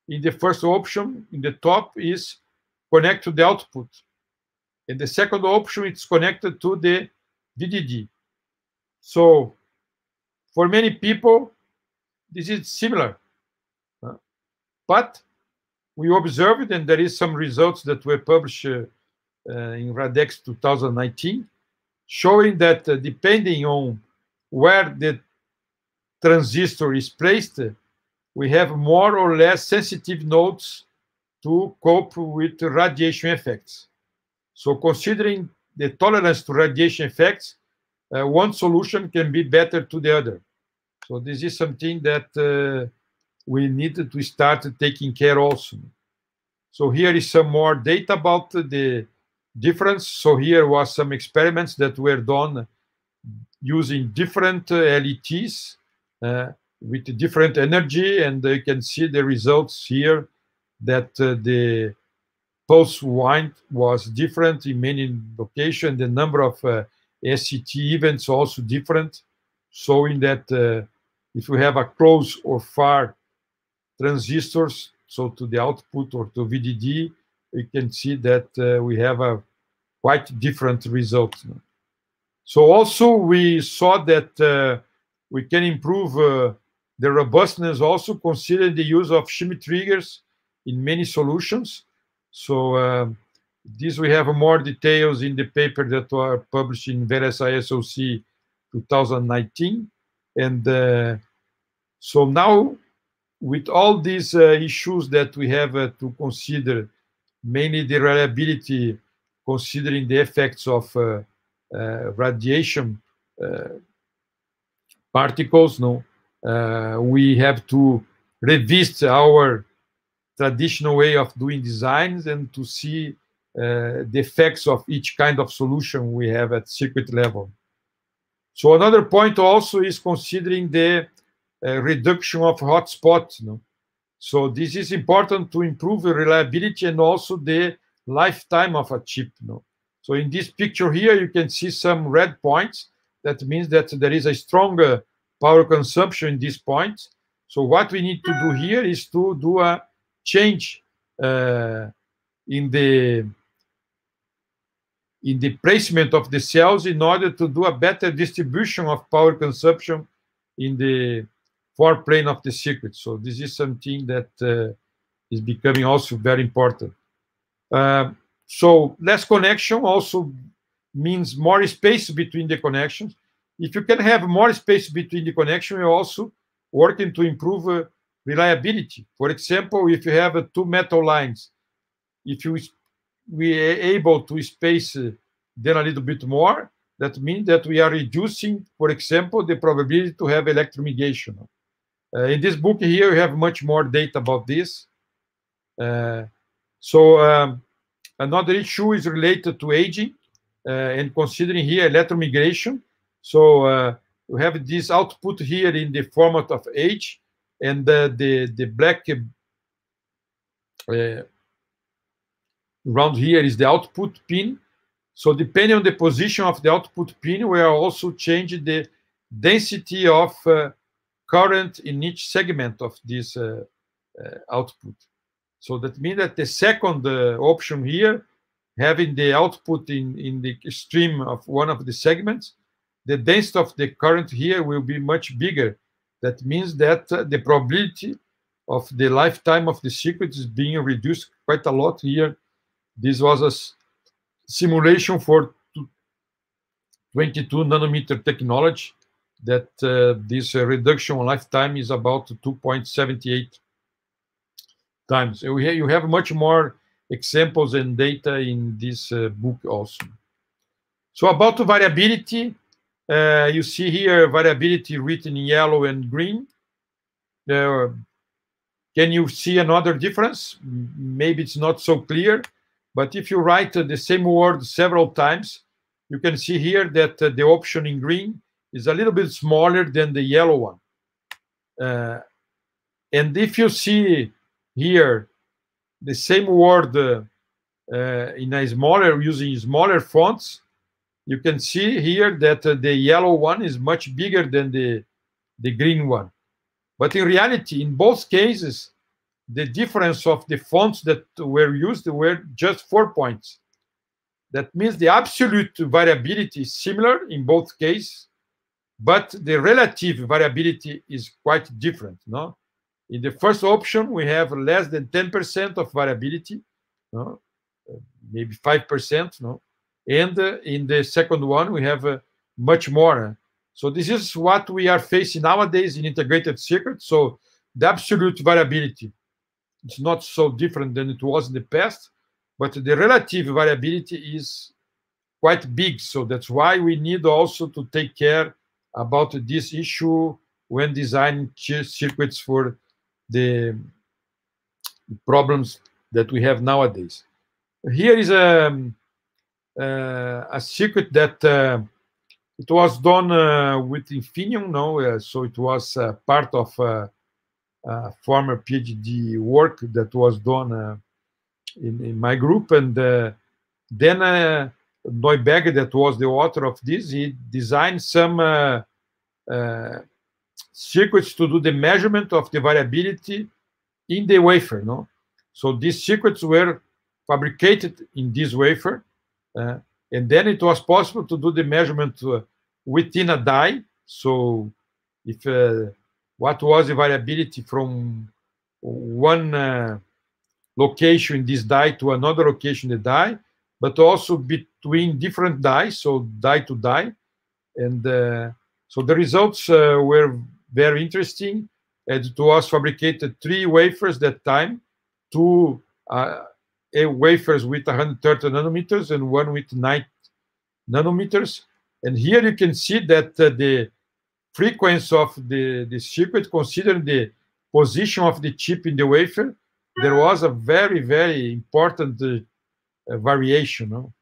in the first option in the top is connected to the output. And the second option, it's connected to the VDD. So for many people, this is similar. But we observed, and there is some results that were published uh, uh in Radex 2019, showing that uh, depending on where the transistor is placed, we have more or less sensitive nodes to cope with radiation effects. So considering the tolerance to radiation effects, uh, one solution can be better to the other. So this is something that uh, we needed to start taking care also. So here is some more data about the difference. So here was some experiments that were done using different uh, LETs uh, with different energy, and you can see the results here that uh, the pulse wind was different in many locations. The number of uh, SCT events also different, showing that uh, if we have a close or far transistors, so to the output or to VDD, you can see that uh, we have a quite different result. So also we saw that uh, we can improve uh, the robustness also considering the use of shimmy triggers in many solutions. So uh, this we have more details in the paper that were published in VRSI SOC 2019. And uh, so now with all these uh, issues that we have uh, to consider, mainly the reliability, considering the effects of uh, uh radiation uh, particles, no, uh, we have to revisit our traditional way of doing designs and to see the effects of each kind of solution we have at circuit level. So another point also is considering the reduction of hotspots. No? So this is important to improve the reliability and also the lifetime of a chip. No? So in this picture here, you can see some red points. That means that there is a stronger power consumption in these points. So what we need to do here is to do a change uh, in the in the placement of the cells in order to do a better distribution of power consumption in the four plane of the circuit. So this is something that uh, is becoming also very important. Uh, so less connection also means more space between the connections. If you can have more space between the connection, you're also working to improve uh, reliability. For example, if you have uh, two metal lines, if you we are able to space uh, them a little bit more, that means that we are reducing, for example, the probability to have electromigration. Uh, in this book here, we have much more data about this. Uh, so um, another issue is related to aging uh, and considering here electromigration. So we have this output here in the format of age and uh, the the black uh, round here is the output pin so depending on the position of the output pin we are also changing the density of uh, current in each segment of this uh, uh, output. So that means that the second uh, option here, having the output in, in the stream of one of the segments, the density of the current here will be much bigger. That means that uh, the probability of the lifetime of the circuit is being reduced quite a lot here. This was a simulation for 22 nanometer technology that uh, this uh, reduction lifetime is about 2.78 times. ha you have much more examples and data in this uh, book also. So about variability, uh, you see here variability written in yellow and green. can you see another difference? Maybe it's not so clear, but if you write uh, the same word several times, you can see here that uh, the option in green is a little bit smaller than the yellow one. Uh, and if you see here the same word uh, uh, in a smaller, using smaller fonts, you can see here that uh, the yellow one is much bigger than the, the green one. But in reality, in both cases, the difference of the fonts that were used were just four points. That means the absolute variability is similar in both cases, but the relative variability is quite different. No, in the first option we have less than 10% of variability, no, uh, maybe 5%. No, and uh, in the second one we have uh, much more. So this is what we are facing nowadays in integrated circuits. So the absolute variability is not so different than it was in the past, but the relative variability is quite big. So that's why we need also to take care about this issue when designing circuits for the problems that we have nowadays. Here is a, um, uh, a circuit that uh, it was done uh, with Infineon, no? Uh, so it was uh, part of uh, a former PhD work that was done in, in, my group. And then Neuberger, that was the author of this, he designed some uh, uh, circuits to do the measurement of the variability in the wafer. No, so these circuits were fabricated in this wafer, uh, and then it was possible to do the measurement uh, within a die. So, if uh, what was the variability from one uh, location in this die to another location in the die but also between different dye, so dye to dye. And uh, so the results uh, were very interesting. And to us, fabricated three wafers that time, two uh, wafers with 130 nanometers and one with 9 nanometers. And here you can see that uh, the frequency of the, the circuit, considering the position of the chip in the wafer, there was a very, very important uh, variation. No?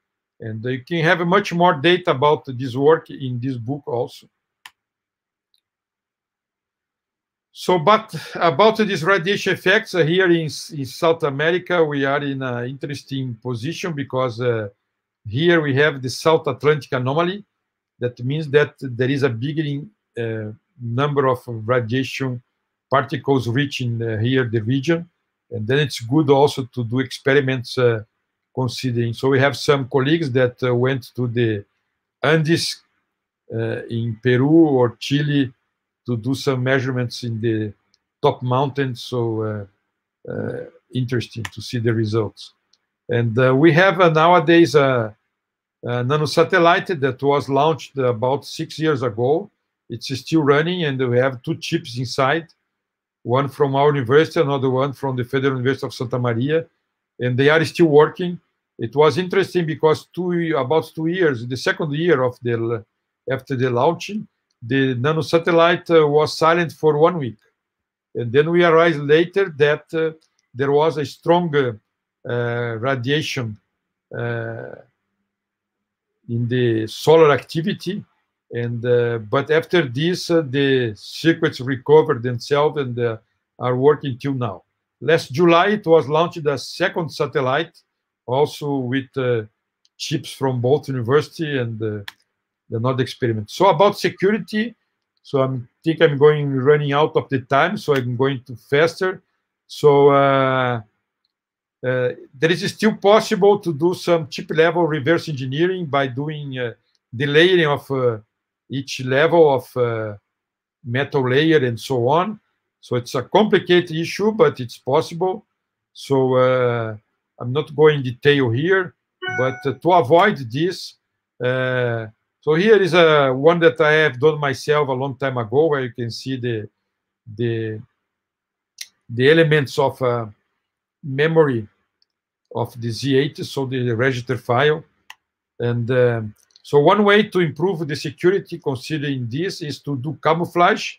And you can have much more data about this work in this book also. So, but about these radiation effects uh, here in, in South America, we are in an interesting position because uh, here we have the South Atlantic anomaly. That means that there is a big uh, number of radiation particles reaching uh, here the region. And then it's good also to do experiments uh, considering. So we have some colleagues that uh, went to the Andes uh, in Peru or Chile to do some measurements in the top mountains. So uh, uh, interesting to see the results. And uh, we have nowadays a, a nanosatellite that was launched about six years ago. It's still running, and we have two chips inside one from our university, another one from the Federal University of Santa Maria, and they are still working it was interesting because two about two years, the second year of the after the launching, the nano satellite uh, was silent for one week, and then we arrived later that uh, there was a stronger uh, radiation uh, in the solar activity, and uh, but after this, uh, the circuits recovered themselves and are working till now. Last July, it was launched a second satellite also with uh, chips from both university and uh, the not experiment. So about security, so I think I'm going running out of the time, so I'm going to faster. So uh, uh, there is still possible to do some chip level reverse engineering by doing uh, the layering of uh, each level of metal layer and so on. So it's a complicated issue, but it's possible. So I'm not going detail here, but uh, to avoid this, uh, so here is a uh, one that I have done myself a long time ago, where you can see the the the elements of uh, memory of the Z8, so the register file. And uh, so one way to improve the security considering this is to do camouflage.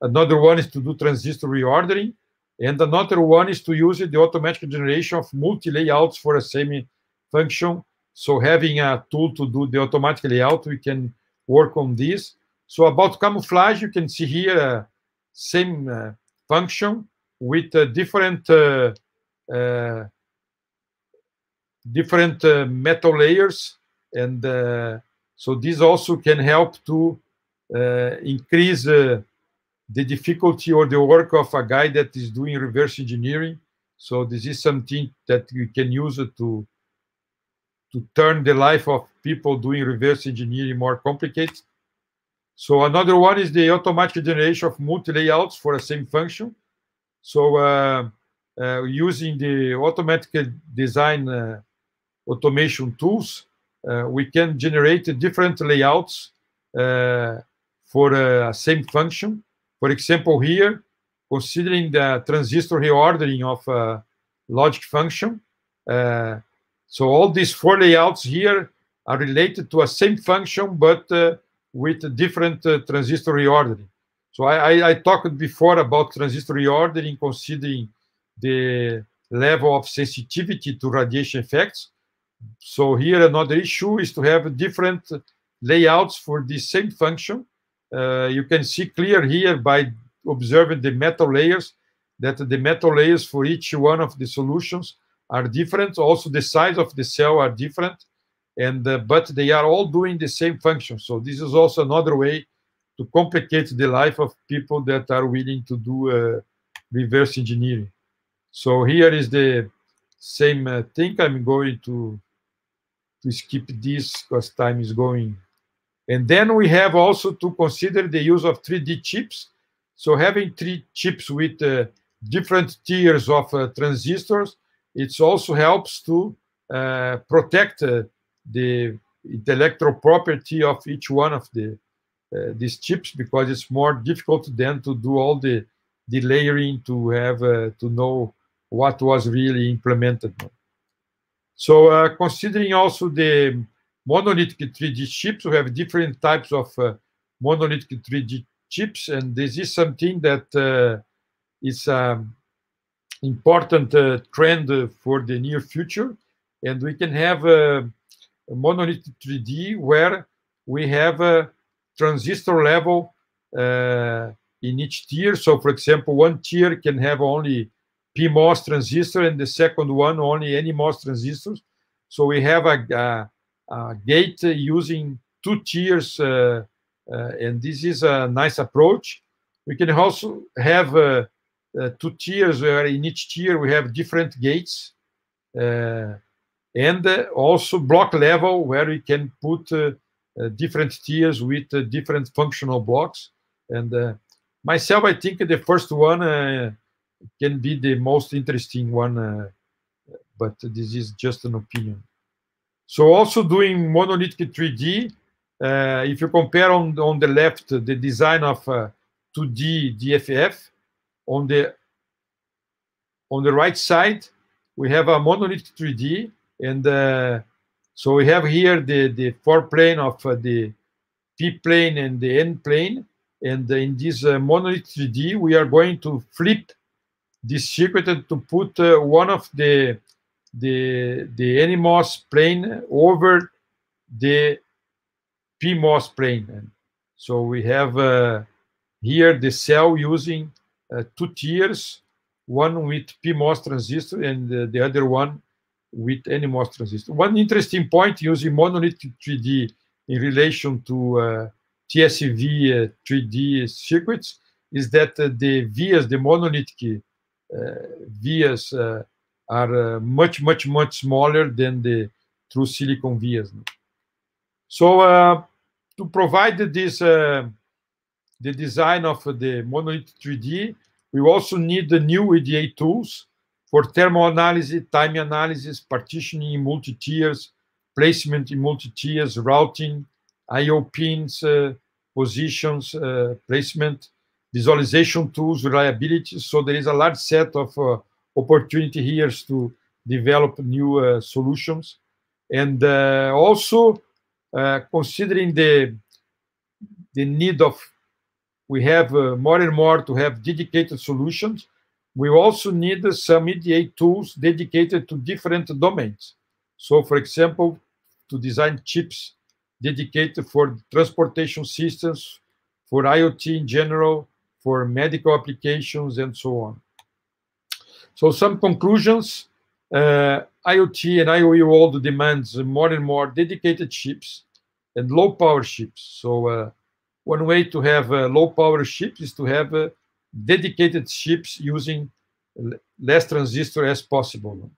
Another one is to do transistor reordering. And another one is to use the automatic generation of multi-layouts for a same function. So having a tool to do the automatic layout, we can work on this. So about camouflage, you can see here same uh, function with uh, different uh, uh, different uh, metal layers, and so this also can help to increase the difficulty or the work of a guy that is doing reverse engineering. So this is something that you can use to to turn the life of people doing reverse engineering more complicated. So another one is the automatic generation of multi-layouts for the same function. So uh, uh, using the automatic design uh, automation tools, uh, we can generate different layouts uh, for the uh, same function. For example, here, considering the transistor reordering of a uh, logic function, uh, so all these four layouts here are related to a same function, but uh, with different uh, transistor reordering. So I, I, I, talked before about transistor reordering considering the level of sensitivity to radiation effects. So here another issue is to have different layouts for the same function uh, you can see clear here by observing the metal layers that the metal layers for each one of the solutions are different. Also, the size of the cell are different, and uh, but they are all doing the same function. So this is also another way to complicate the life of people that are willing to do uh, reverse engineering. So here is the same uh, thing. I'm going to to skip this because time is going. And then we have also to consider the use of 3D chips. So having three chips with uh, different tiers of uh, transistors, it also helps to uh, protect uh, the intellectual property of each one of the uh, these chips because it's more difficult than to do all the, the layering to have uh, to know what was really implemented. So considering also the monolithic 3D chips. We have different types of uh, monolithic 3D chips, and this is something that uh, is um, important uh, trend uh, for the near future. And we can have uh, a monolithic 3D where we have a transistor level uh, in each tier. So, for example, one tier can have only PMOS transistor and the second one only NMOS transistors. So we have a, uh, gate using two tiers, uh, uh, and this is a nice approach. We can also have two tiers where in each tier we have different gates and also block level where we can put different tiers with different functional blocks. And myself, I think the first one can be the most interesting one, uh, but this is just an opinion. So also doing monolithic 3D, uh, if you compare on, on the left, the design of uh, 2D DFF, on the, on the right side, we have a monolithic 3D. And uh, so we have here the, the four plane of uh, the P-plane and the N-plane. And in this uh, monolithic 3D, we are going to flip this circuit and to put uh, one of the the, the NMOS plane over the PMOS plane. And so we have uh, here the cell using uh, two tiers, one with PMOS transistor and uh, the other one with NMOS transistor. One interesting point using monolithic 3D in relation to uh, TSV 3D uh, circuits is that uh, the vias, the monolithic vias are uh, much, much, much smaller than the true silicon vias. So uh, to provide this, uh, the design of the monolith 3D, we also need the new EDA tools for thermal analysis, time analysis, partitioning in multi-tiers, placement in multi-tiers, routing, IO pins, uh, positions, uh, placement, visualization tools, reliability. So there is a large set of uh, opportunity here is to develop new uh, solutions and uh, also uh, considering the the need of we have uh, more and more to have dedicated solutions we also need some EDA tools dedicated to different domains so for example to design chips dedicated for transportation systems for IoT in general for medical applications and so on so some conclusions, uh, IoT and IoE world demands more and more dedicated chips and low power chips. So uh, one way to have a uh, low power chips is to have uh, dedicated chips using less transistor as possible.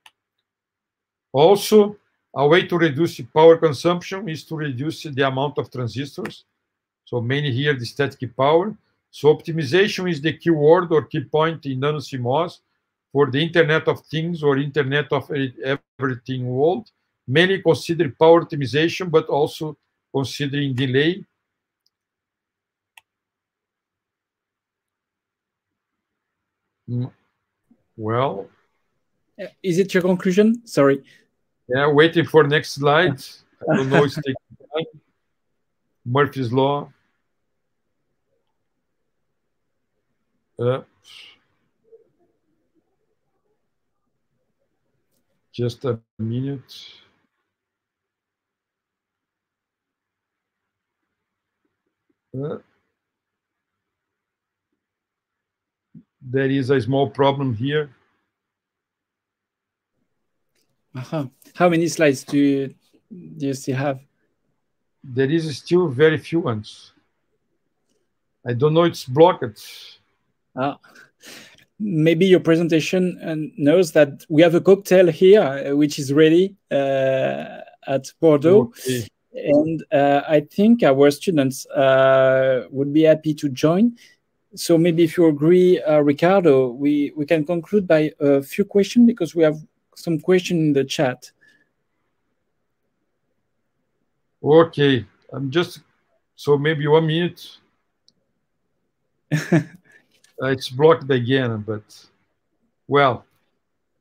Also, a way to reduce power consumption is to reduce the amount of transistors. So mainly here the static power. So optimization is the key word or key point in nano CMOS for the Internet of Things or Internet of Everything world, many consider power optimization, but also considering delay. Mm, well. Is it your conclusion? Sorry. Yeah, waiting for next slide. I don't know it's taking time. Murphy's Law. Uh, Just a minute. Uh, there is a small problem here. Uh -huh. How many slides do you, do you still have? There is still very few ones. I don't know it's blocked. Ah maybe your presentation uh, knows that we have a cocktail here uh, which is ready uh, at Bordeaux. Okay. And I think our students would be happy to join. So maybe if you agree, Ricardo, we, we can conclude by a few questions because we have some question in the chat. Okay, I'm just so maybe one minute. Uh, it's blocked again, but well,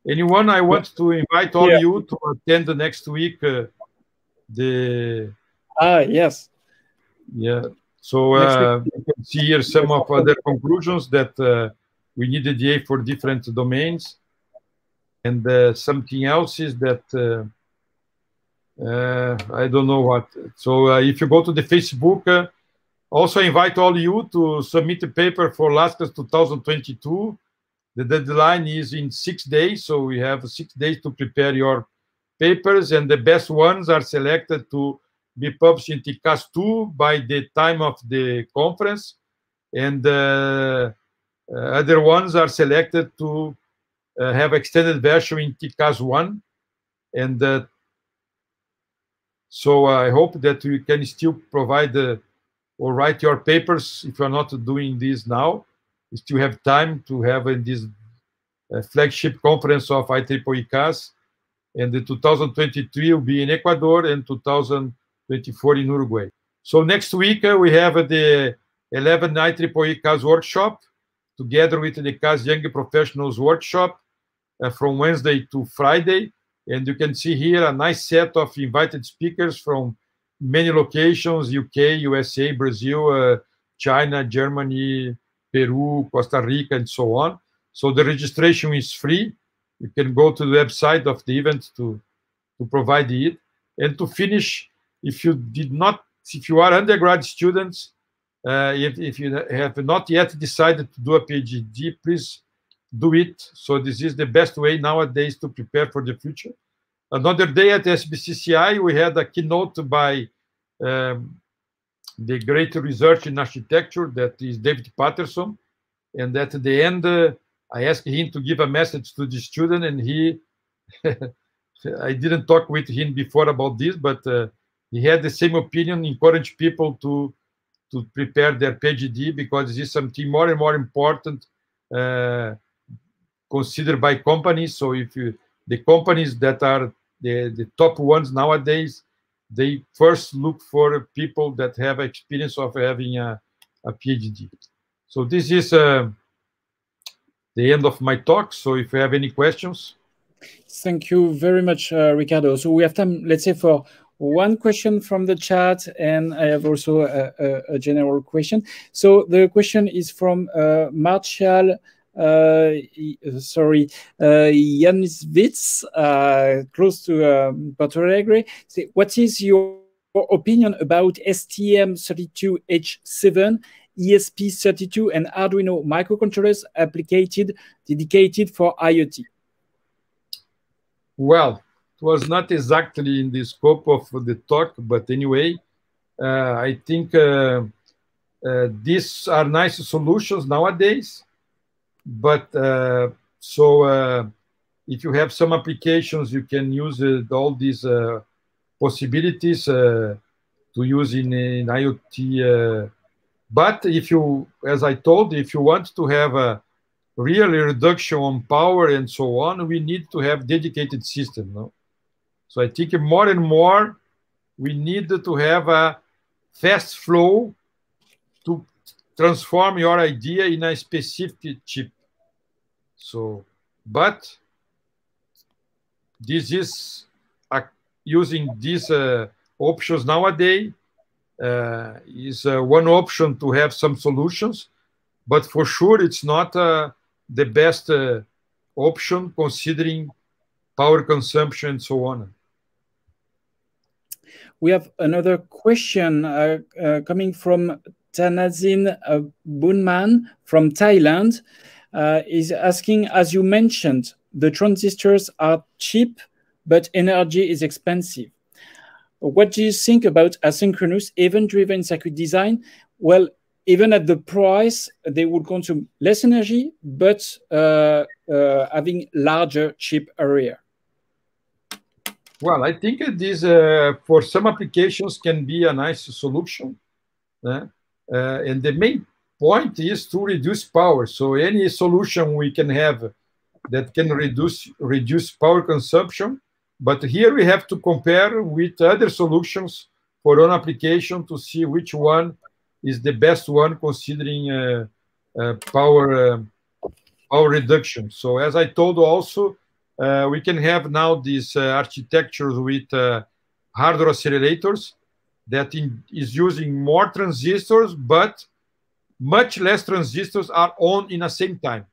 anyone, I want to invite all yeah. you to attend the next week. Uh, the ah yes, yeah. So uh, you can see here some of other conclusions that uh, we need a DA for different domains, and uh, something else is that. Uh, uh, I don't know what. So uh, if you go to the Facebook, also, invite all you to submit a paper for LASCAS 2022. The deadline is in six days, so we have six days to prepare your papers, and the best ones are selected to be published in TICAS 2 by the time of the conference, and uh, uh, other ones are selected to uh, have extended version in TICAS 1. And uh, so I hope that we can still provide the uh, or write your papers if you're not doing this now. You still have time to have in this uh, flagship conference of IEEE CAS. And the 2023 will be in Ecuador and 2024 in Uruguay. So next week uh, we have uh, the 11 IEEE CAS workshop together with the CAS Young Professionals workshop uh, from Wednesday to Friday. And you can see here a nice set of invited speakers from many locations UK, USA, Brazil, uh, China, Germany, Peru, Costa Rica, and so on. So the registration is free. You can go to the website of the event to, to provide it. And to finish, if you did not, if you are undergrad students, uh, if, if you have not yet decided to do a PhD, please do it. So this is the best way nowadays to prepare for the future. Another day at SBCCI, we had a keynote by um, the great research in architecture that is David Patterson. And at the end, uh, I asked him to give a message to the student, and he, I didn't talk with him before about this, but uh, he had the same opinion, encourage people to to prepare their PhD because this is something more and more important uh, considered by companies. So if you the companies that are the, the top ones nowadays, they first look for people that have experience of having a, a PhD. So this is uh, the end of my talk. So if you have any questions. Thank you very much, uh, Ricardo. So we have time, let's say, for one question from the chat, and I have also a, a, a general question. So the question is from uh, Martial uh, uh, sorry, Yanis uh, Witz, close to um, Porto What is your opinion about STM32H7 ESP32 and Arduino microcontrollers applied, dedicated for IoT? Well, it was not exactly in the scope of the talk, but anyway, uh, I think uh, uh, these are nice solutions nowadays. But uh, so uh, if you have some applications, you can use uh, all these possibilities to use in, in IoT. but if you, as I told, if you want to have a real reduction on power and so on, we need to have dedicated system. No? So I think more and more we need to have a fast flow to transform your idea in a specific chip. So, but this is uh, using these uh, options nowadays uh, is uh, one option to have some solutions, but for sure it's not the best option considering power consumption and so on. We have another question uh, uh, coming from Tanazin uh, Bunman from Thailand uh, is asking, as you mentioned, the transistors are cheap, but energy is expensive. What do you think about asynchronous event-driven circuit design? Well, even at the price, they would consume less energy, but uh, uh, having larger chip area. Well, I think this uh, for some applications can be a nice solution. Eh? Uh, and the main point is to reduce power. So any solution we can have that can reduce reduce power consumption. But here we have to compare with other solutions for one application to see which one is the best one considering uh, uh, power uh, power reduction. So as I told also, uh, we can have now these uh, architectures with uh, hardware accelerators that in, is using more transistors, but much less transistors are on in the same time.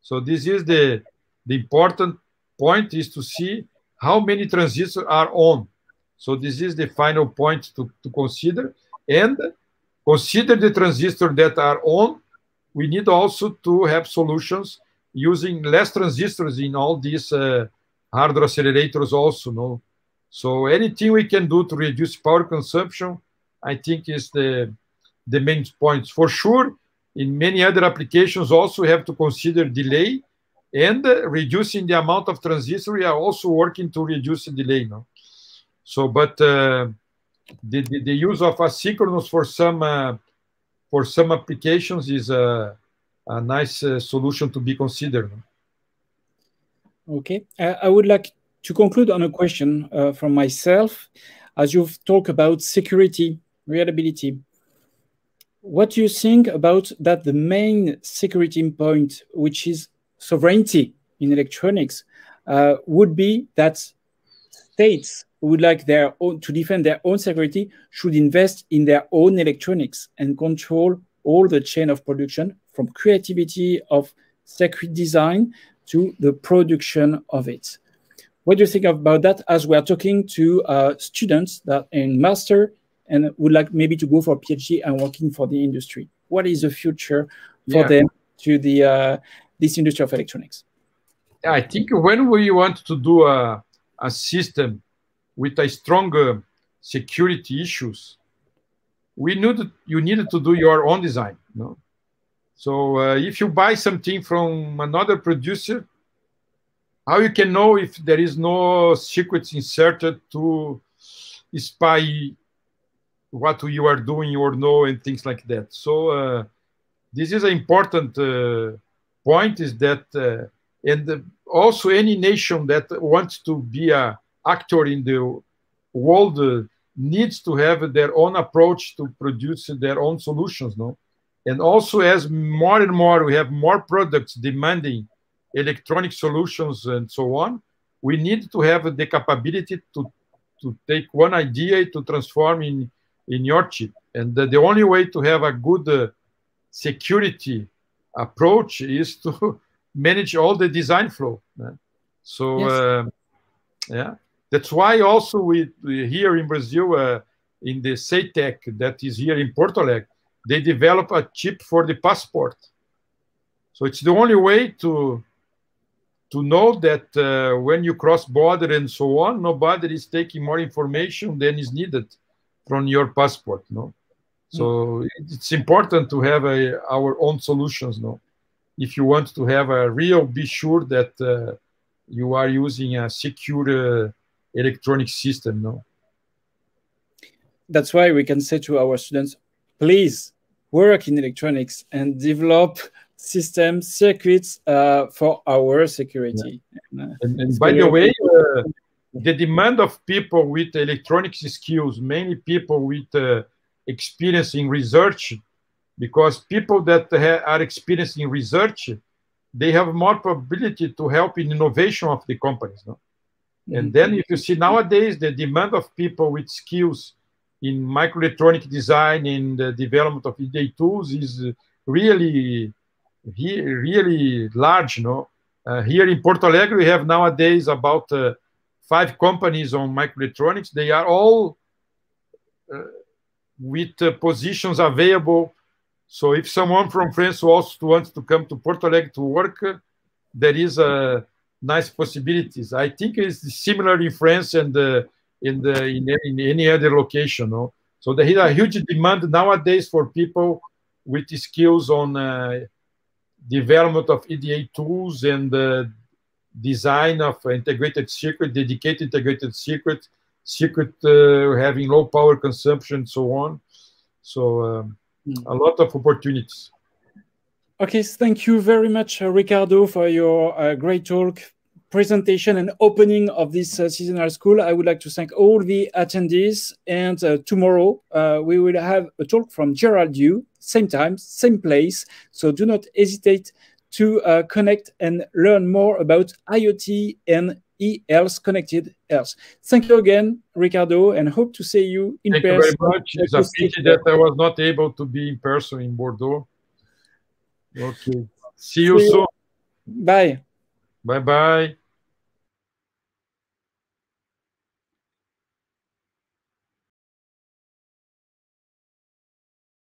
So this is the, the important point is to see how many transistors are on. So this is the final point to, to consider. And consider the transistors that are on. We need also to have solutions using less transistors in all these uh, hardware accelerators also. No? So anything we can do to reduce power consumption, I think is the the main points. For sure, in many other applications, also have to consider delay and reducing the amount of transistor. We are also working to reduce the delay. No? So, but uh, the, the, the, use of asynchronous for some uh, for some applications is a, a nice uh, solution to be considered. Okay, I would like to conclude on a question uh, from myself. As you've talked about security, reliability, what do you think about that the main security point, which is sovereignty in electronics, uh, would be that states would like their own to defend their own security should invest in their own electronics and control all the chain of production from creativity of circuit design to the production of it. What do you think about that as we are talking to uh, students that in master and would like maybe to go for a PhD and working for the industry. What is the future for yeah. them to the uh, this industry of electronics? I think when we want to do a, a system with a stronger security issues, we need you needed to do your own design. You know? So uh, if you buy something from another producer, how you can know if there is no secrets inserted to spy what you are doing or no and things like that. So uh, this is an important uh, point is that uh, and also any nation that wants to be a actor in the world uh, needs to have their own approach to produce their own solutions no and also as more and more we have more products demanding electronic solutions and so on we need to have the capability to to take one idea to transform in in your chip. And the, the only way to have a good uh, security approach is to manage all the design flow. So, yes. uh, yeah, that's why also we, we here in Brazil, uh, in the SETEC that is here in Porto Alegre, they develop a chip for the passport. So it's the only way to to know that uh, when you cross border and so on, nobody is taking more information than is needed from your passport no so mm. it's important to have a, our own solutions no if you want to have a real be sure that uh, you are using a secure uh, electronic system no that's why we can say to our students please work in electronics and develop systems circuits uh, for our security yeah. and, and by the way the demand of people with electronics skills, mainly people with uh, experience in research, because people that are experiencing research, they have more probability to help in innovation of the companies. No? Mm-hmm. And then if you see nowadays, the demand of people with skills in microelectronic design and the development of EDA tools is really, really large. No? Uh, here in Porto Alegre, we have nowadays about uh, five companies on microelectronics. They are all uh, with uh, positions available. So if someone from France also wants to come to Porto Alegre to work, uh, there is a nice possibilities. I think it's similar in France and uh, in the in, in, any other location. No? So there is a huge demand nowadays for people with skills on uh, development of EDA tools and uh, design of integrated circuit, dedicated integrated circuit, circuit uh, having low power consumption, so on. So um, mm. a lot of opportunities. Okay, thank you very much, uh, Ricardo, for your uh, great talk, presentation, and opening of this uh, seasonal school. I would like to thank all the attendees. And uh, tomorrow we will have a talk from Gerald Yu, same time, same place. So do not hesitate to uh, connect and learn more about IoT and e-health connected health. Thank you again, Ricardo, and hope to see you in Thank person. Thank you very much. It's a pity that I was not able to be in person in Bordeaux. Okay. See you see soon. You. Bye. Bye-bye.